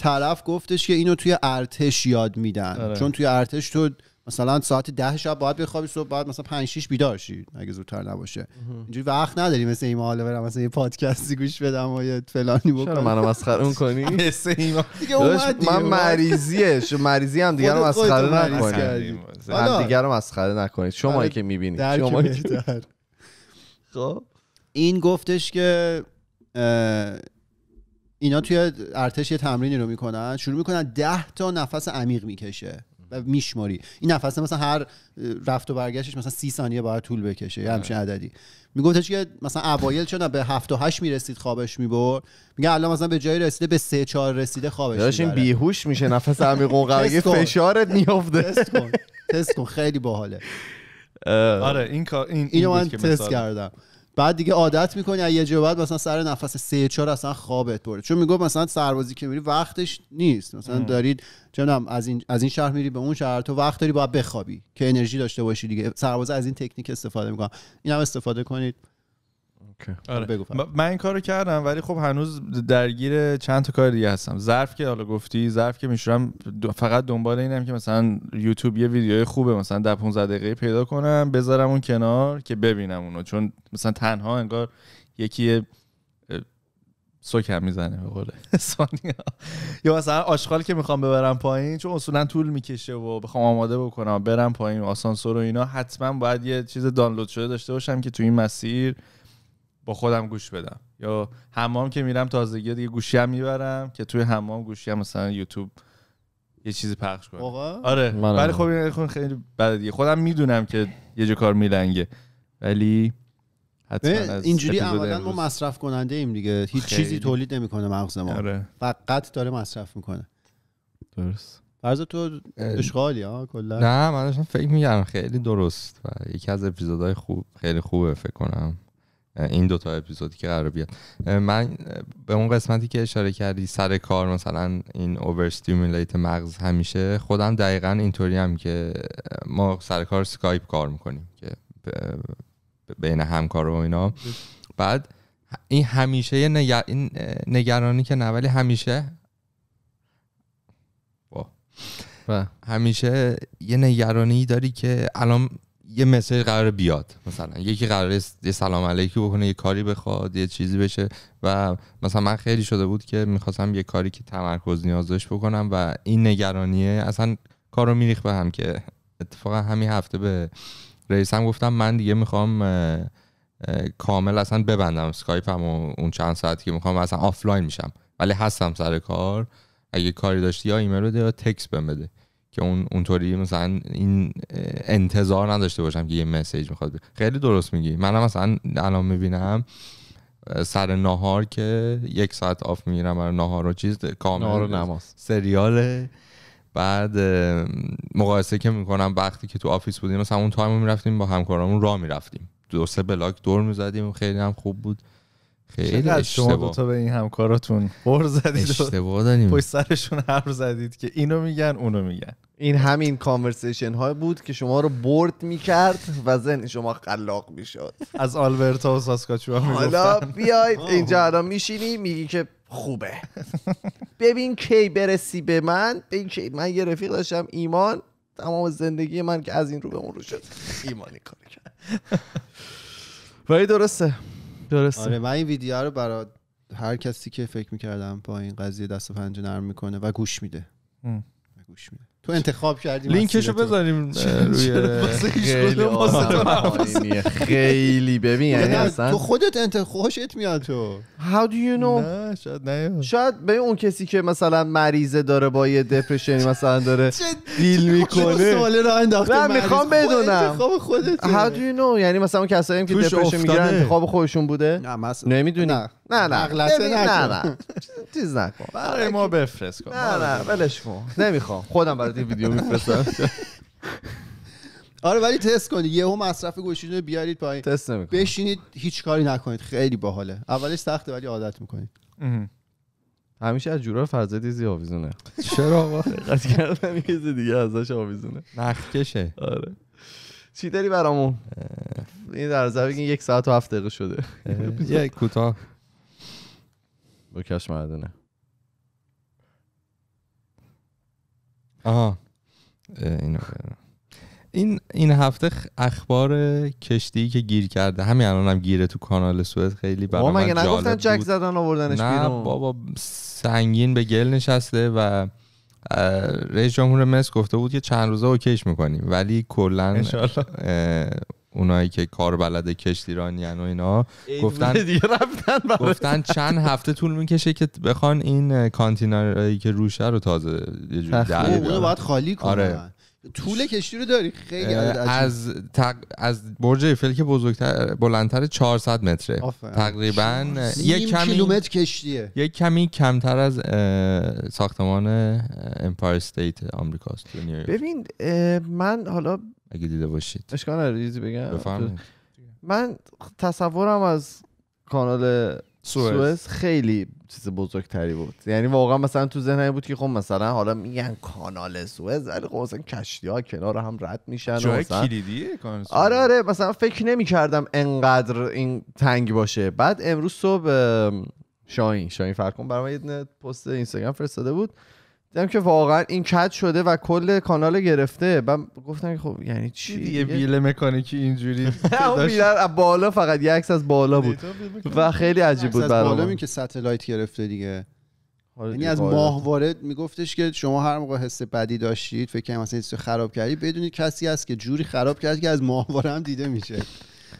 طرف گفتش که اینو توی ارتش یاد میدن آره. چون توی ارتش تو مثلا ساعت ده شب باید بخوابی صبح باید مثلا 5 6 بیدار شی اگه زودتر نباشه اینجوری وقت نداری مثل این حالا برم مثلا یه پادکستی گوش بدم و یه فلانی بکنم چرا منو مسخره اون کنی (laughs) ایما من مریضیه شو مریضی هم دیگه رو مسخره نکنید هم دیگه رو مسخره نکنید شما آره، که میبینید شما خب این گفتش که اینا توی ارتش یه تمرینی رو میکنن شروع میکنن ده تا نفس عمیق میکشه و میشماری این نفس مثلا هر رفت و برگشتش مثلا سی ثانیه باید طول بکشه یه همچین آره. عددی میگفتش که مثلا اوایل چون به هفت و 8 میرسید خوابش میبرد میگه الان مثلا به جایی رسیده به سه چهار رسیده خوابش داشت این بیهوش میشه نفس عمیق و (laughs) فشارت میفته خیلی باحاله آره این کار این اینو من تست کردم بعد دیگه عادت میکنی یه جا بعد مثلا سر نفس سه چهار اصلا خوابت بره چون میگفت مثلا سربازی که میری وقتش نیست مثلا دارید چه از این از این شهر میری به اون شهر تو وقت داری باید بخوابی که انرژی داشته باشی دیگه سرباز از این تکنیک استفاده میکنه این هم استفاده کنید آره. آره، من این کارو کردم ولی خب هنوز درگیر چند تا کار دیگه هستم ظرف که حالا گفتی ظرف که میشورم فقط دنبال اینم که مثلا یوتیوب یه ویدیو خوبه مثلا در 15 دقیقه پیدا کنم بذارم اون کنار که ببینم اونو چون مثلا تنها انگار یکی سوکم میزنه به قول (laughs) یا مثلا آشغال که میخوام ببرم پایین چون اصولا طول میکشه و بخوام آماده بکنم برم پایین آسانسور و اینا حتما باید یه چیز دانلود شده داشته باشم که تو این مسیر خودم گوش بدم یا حمام که میرم تازگی دیگه گوشی هم میبرم که توی حمام گوشی هم مثلا یوتیوب یه چیزی پخش کنه آره ولی خب خیلی بده دیگه خودم میدونم که یه جور کار میلنگه ولی اینجوری عملا ما مصرف کننده ایم دیگه هیچ چیزی تولید نمیکنه مغز ما آره. فقط داره مصرف میکنه درست فرض تو اشغالی ها کلا نه من فکر میگم خیلی درست و یکی از اپیزودهای خوب خیلی خوبه فکر کنم این دوتا اپیزودی که قرار بیاد من به اون قسمتی که اشاره کردی سر کار مثلا این اوورستیمولیت مغز همیشه خودم دقیقا اینطوری هم که ما سر کار سکایپ کار میکنیم که بین همکار و اینا بعد این همیشه یه این نگرانی که نه ولی همیشه همیشه یه نگرانی داری که الان یه مسیج قرار بیاد مثلا یکی قرار یه سلام علیکی بکنه یه کاری بخواد یه چیزی بشه و مثلا من خیلی شده بود که میخواستم یه کاری که تمرکز نیاز داشت بکنم و این نگرانیه اصلا کار رو میریخ به هم که اتفاقا همین هفته به رئیسم گفتم من دیگه میخوام کامل اصلا ببندم اسکایپم و اون چند ساعتی که میخوام اصلا آفلاین میشم ولی هستم سر کار اگه کاری داشتی یا ایمیل بده یا تکس بهم بده که اون اونطوری مثلا این انتظار نداشته باشم که یه مسیج میخواد خیلی درست میگی منم مثلا الان میبینم سر نهار که یک ساعت آف میگیرم برای نهار و چیز کامل و نماز سریال بعد مقایسه که میکنم وقتی که تو آفیس بودیم مثلا اون تایم میرفتیم با همکارامون را میرفتیم دو سه بلاک دور میزدیم خیلی هم خوب بود خیلی اشتباه شما تا به این همکاراتون بر زدید اشتباه داریم پشت سرشون حرف زدید که اینو میگن اونو میگن این همین کانورسیشن های بود که شما رو برد میکرد و ذهن شما خلاق میشد از آلبرتا و ساسکاچوا حالا بیاید اینجا را میشینی میگی که خوبه ببین کی برسی به من ببین کی من یه رفیق داشتم ایمان تمام زندگی من که از این رو به اون رو شد ایمانی کار کرد (laughs) ولی درسته درسته آره من این ویدیو رو برای هر کسی که فکر میکردم با این قضیه دست و پنجه نرم میکنه و گوش میده و گوش میده تو انتخاب کردی لینکشو بذاریم روی خیلی ببین یعنی اصلا تو خودت انت خوشت میاد تو هاو do you know شاید نه شاید به اون کسی که مثلا مریضه داره با یه دپرشن مثلا داره دیل میکنه سوال راه انداخته من میخوام خب، بدونم انتخاب خودت هاو do you know یعنی مثلا اون کسایی که دپرشن میگیرن انتخاب خودشون بوده نه نمیدونی نه نه نه نه چیز نکن برای ما بفرست کن نه نه ولش کن نمیخوام خودم برای این ویدیو میفرستم (laughs) آره ولی تست کنید یهو مصرف گوشیتون رو بیارید پایین تست نمیکنید بشینید هیچ کاری نکنید خیلی باحاله اولش سخته ولی عادت میکنید همیشه از جورا دیزی آویزونه (laughs) چرا آقا حقیقت کردم یه دیگه ازش آویزونه نخکشه آره چی داری برامون این در بگین یک ساعت و هفت دقیقه شده یک کوتاه Lukas آها این این هفته اخبار کشتی که گیر کرده همین الانم هم گیره تو کانال سوئد خیلی برام مگه نگفتن جک زدن آوردنش نه بابا سنگین به گل نشسته و رئیس جمهور مصر گفته بود که چند روزه اوکیش میکنیم ولی کلا اونایی که کار بلد کشتیرانیان و اینا گفتن (laughs) رفتن گفتن چند هفته طول میکشه که بخوان این کانتینرایی که روشه رو تازه یه جوری اونو باید خالی کنن آره. طول کشتی رو داری خیلی از از برج ایفل که بزرگتر بلندتر 400 متره آفه. تقریبا یک کمی کشتیه یک کمی کمتر از ساختمان امپایر استیت آمریکاست ببین من حالا اگه دیده باشید بگم من تصورم از کانال سوئز خیلی چیز بزرگتری بود یعنی واقعا مثلا تو ذهنم بود که خب مثلا حالا میگن کانال سوئز ولی خب مثلا کشتی ها کنار هم رد میشن جای کلیدیه کانال آره آره مثلا فکر کردم انقدر این تنگ باشه بعد امروز صبح شاهین شاهین فرکن برام یه پست اینستاگرام فرستاده بود دیدم که واقعا این کت شده و کل کانال گرفته من گفتم خب یعنی چی دیگه ویل مکانیکی اینجوری (laughs) اون بالا فقط یه عکس از بالا بود و خیلی عجیب بود برام بالا که لایت گرفته دیگه آره یعنی از ماه میگفتش که شما هر موقع حس بدی داشتید فکر کنم مثلا خراب کردی بدونید کسی هست که جوری خراب کرد که از ماهواره هم دیده میشه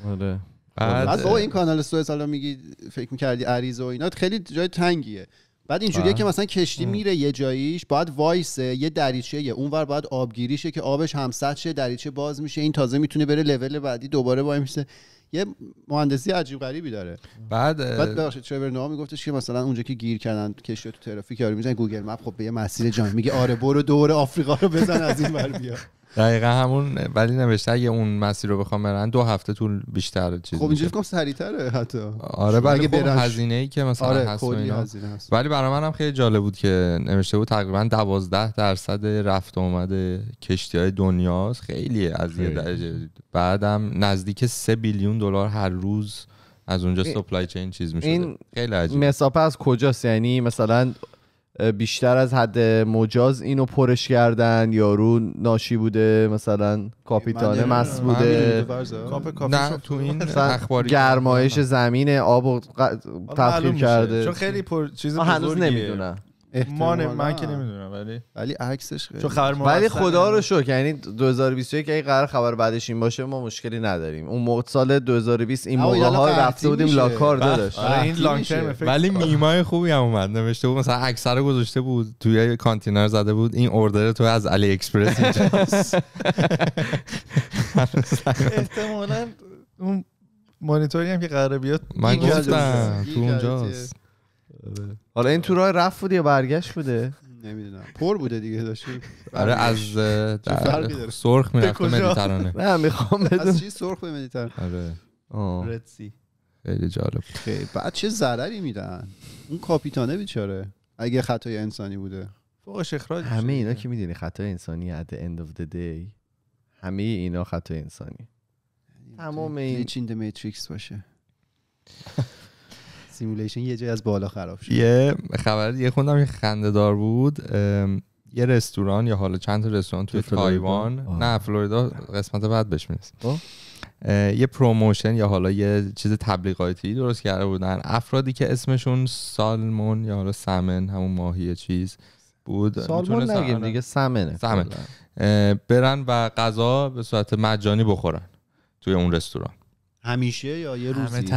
آره بعد آره. این کانال سو حالا میگی فکر میکردی عریض و اینا خیلی جای تنگیه بعد اینجوریه که آره. مثلا کشتی میره یه جاییش باید وایسه یه دریچه یه اونور باید آبگیریشه که آبش هم شه دریچه باز میشه این تازه میتونه بره لول بعدی دوباره وای میشه یه مهندسی عجیب غریبی داره بعد بعد ببخشید میگفتش که مثلا اونجا که گیر کردن کشتی تو ترافیک یارو میزنه گوگل مپ خب به یه مسیر جان میگه آره برو دور آفریقا رو بزن از این ور بیا دقیقا همون ولی نوشته اگه اون مسیر رو بخوام برن دو هفته طول بیشتر چیز خب اینجوری کم سریعتره حتی آره ولی خب هزینه ای که مثلا آره هست, هزینه هست ولی برای هم خیلی جالب بود که نوشته بود تقریبا دوازده درصد رفت اومده کشتی های دنیاست خیلی از یه درجه بعدم نزدیک سه بیلیون دلار هر روز از اونجا سپلای چین چیز میشه این خیلی عجیب مسافه از کجاست یعنی مثلا بیشتر از حد مجاز اینو پرش کردن یارو ناشی بوده مثلا کاپیتان مس بوده نه تو این گرمایش زمین آب و آره، تبخیر کرده چون خیلی پر چیز هنوز نمیدونم احتمالاً. من, که نمیدونم ولی ولی عکسش خیلی ولی خدا رو شکر یعنی 2021 اگه قرار خبر بعدش این باشه ما مشکلی نداریم اون موقع سال 2020 بله. آره، این موقع ها رفته بودیم لاکار داشت این لانگ ولی میمای خوبی هم اومد نوشته بود مثلا اکثر گذاشته بود توی کانتینر زده بود این اوردر تو از علی اکسپرس احتمالاً اون مانیتوری هم که قرار بیاد من گفتم تو اونجاست آره. حالا این تو راه رفت بود یا برگشت بوده نمیدونم پر بوده دیگه داشتی آره از سرخ میرفته مدیترانه نه میخوام بدون از چی سرخ به مدیترانه آره رتسی خیلی جالب بعد چه ضرری میدن اون کاپیتانه بیچاره اگه خطای انسانی بوده فوقش اخراج همه اینا که میدونی خطای انسانی at the end of دی همه اینا خطای انسانی یعنی تمام این چین ماتریکس باشه (laughs) سیمولیشن یه جای از بالا خراب شد یه خبر یه خوندم که خندهدار بود یه رستوران یا حالا چند تا رستوران توی تایوان نه فلوریدا قسمت بعد بهش میرسیم خب. یه پروموشن یا حالا یه چیز تبلیغاتی درست کرده بودن افرادی که اسمشون سالمون یا حالا سمن همون ماهی چیز بود سالمون نگیم آره. دیگه سمنه سمن برن و غذا به صورت مجانی بخورن توی اون رستوران همیشه یا یه روزی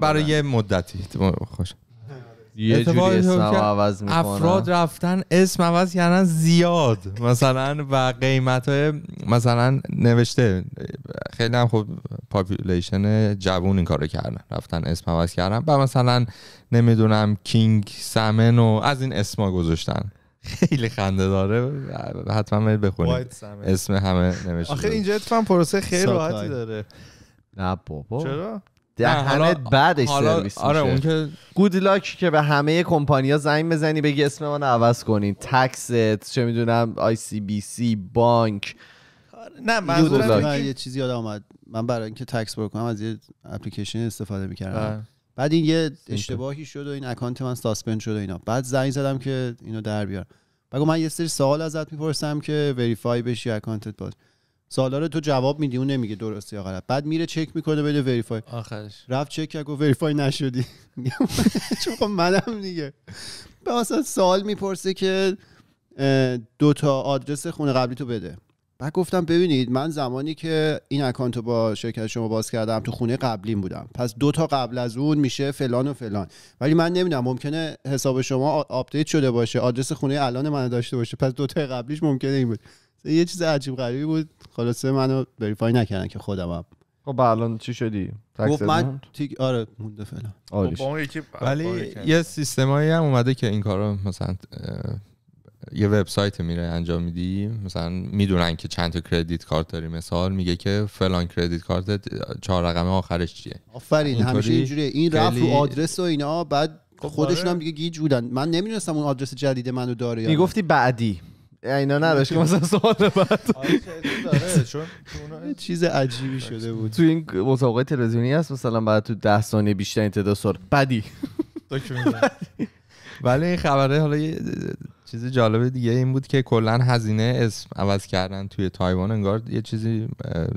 برای یه مدتی خوش یه جوری اسم عوض افراد رفتن اسم عوض کردن زیاد مثلا و قیمت های مثلا نوشته خیلی هم خب پاپولیشن جوون این کارو کردن رفتن اسم عوض کردن و مثلا نمیدونم کینگ سمن و از این اسما گذاشتن خیلی خنده داره حتما بخونید اسم همه نوشته آخه اینجا اتفاقا پروسه خیلی راحتی داره نه بابا چرا دهنت بعدش سرویس آره اون که گود که به همه کمپانیا زنگ بزنی بگی اسم رو عوض کنین تکست چه میدونم آی سی بی سی بانک نه من یه چیزی یاد آمد من برای اینکه تکس برو کنم از یه اپلیکیشن استفاده میکردم آره. بعد این یه اشتباهی شد و این اکانت من ساسپند شد و اینا بعد زنگ زدم که اینو در بیارم بگو من یه سری سوال ازت میپرسم که وریفای بشی اکانتت باشه رو تو جواب میدی اون نمیگه درست یا غلط بعد میره چک میکنه بده وریفای آخرش رفت چک کرد و وریفای نشدی (laughs) چون خب منم دیگه به اصلا سوال میپرسه که دو تا آدرس خونه قبلی تو بده بعد گفتم ببینید من زمانی که این اکانتو با شرکت شما باز کردم تو خونه قبلیم بودم پس دو تا قبل از اون میشه فلان و فلان ولی من نمیدونم ممکنه حساب شما آپدیت شده باشه آدرس خونه الان من داشته باشه پس دو تا قبلیش ممکنه این بود یه چیز عجیب غریبی بود خلاصه منو وریفای نکردن که هم خب الان چی شدی گفت من تیک آره مونده فعلا خب ولی یه سیستمایی هم اومده که این کارو مثلا یه وبسایت میره انجام میدی مثلا میدونن که چند تا کردیت کارت داری مثال میگه که فلان کردیت کارت چهار رقم آخرش چیه آفرین همیشه اینجوریه این رفت رو آدرس و اینا بعد خب خودشون آره. هم دیگه گیج بودن من نمیدونستم اون آدرس جدید منو داره میگفتی بعدی اینا نداشت که مثلا سوال بعد آره، (laughs) چیز عجیبی شده بود تو این مسابقه تلویزیونی هست مثلا بعد تو ده ثانیه بیشتر این تعداد بدی (laughs) (laughs) ولی این خبره حالا یه چیز جالب دیگه این بود که کلا هزینه اسم عوض کردن توی تایوان انگار یه چیزی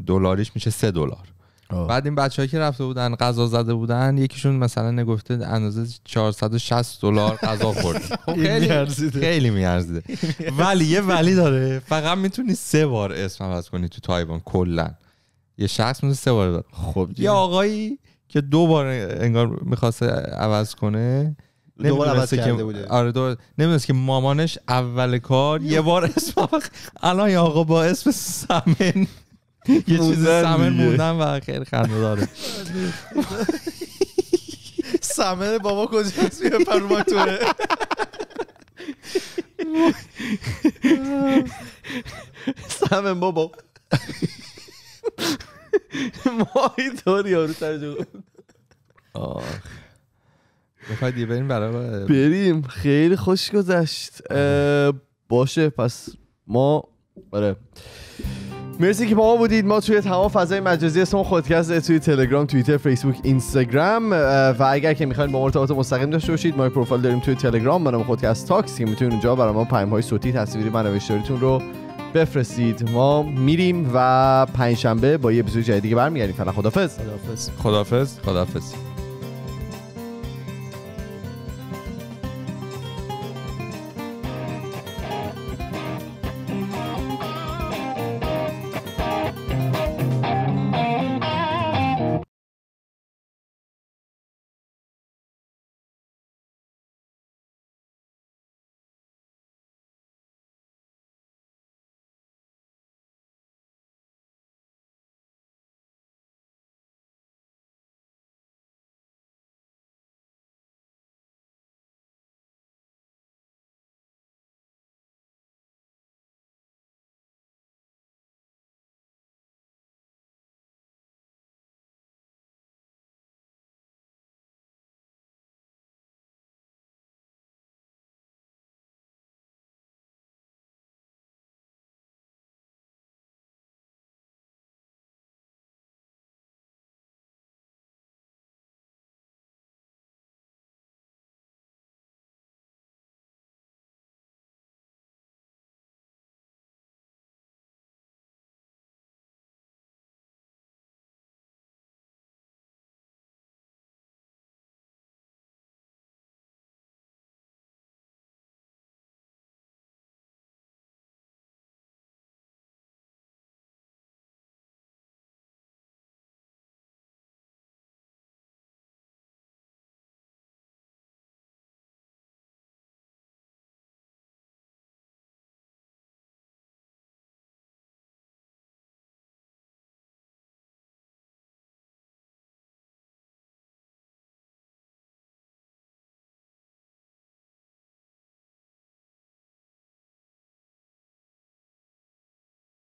دلاریش میشه سه دلار بعد این بچه که رفته بودن غذا زده بودن یکیشون مثلا نگفته اندازه 460 دلار غذا خورد (laughs) خب خیلی خیلی میارزیده (laughs) ولی یه ولی داره فقط میتونی سه بار اسم عوض کنی تو تایوان کلا یه شخص میتونه سه بار خب یه آقایی که دو بار انگار میخواسته عوض کنه دوباره عوض کرده که... بوده آره دو... نمیدونست که مامانش اول کار یه بار اسم الان یه آقا با اسم سمن یه چیز سمر موندن و خیلی خنده داره سمر بابا کجاست بیا پروماتوره سمن بابا ماهی داری یارو سر جو میخوای بریم برای بریم خیلی خوش گذشت باشه پس ما آره مرسی که با ما بودید ما توی تمام فضای مجازی اسم خودکست توی تلگرام توییتر فیسبوک اینستاگرام و اگر که میخواین با ارتباط مستقیم داشته باشید ما پروفایل داریم توی تلگرام به نام خودکست تاکس که میتونید اونجا برای ما پیام های صوتی تصویری و نوشتاریتون رو بفرستید ما میریم و پنجشنبه با یه بزرگ جدیدی برمیگردیم فعلا خدافظ خدافظ خدافظ خدافظ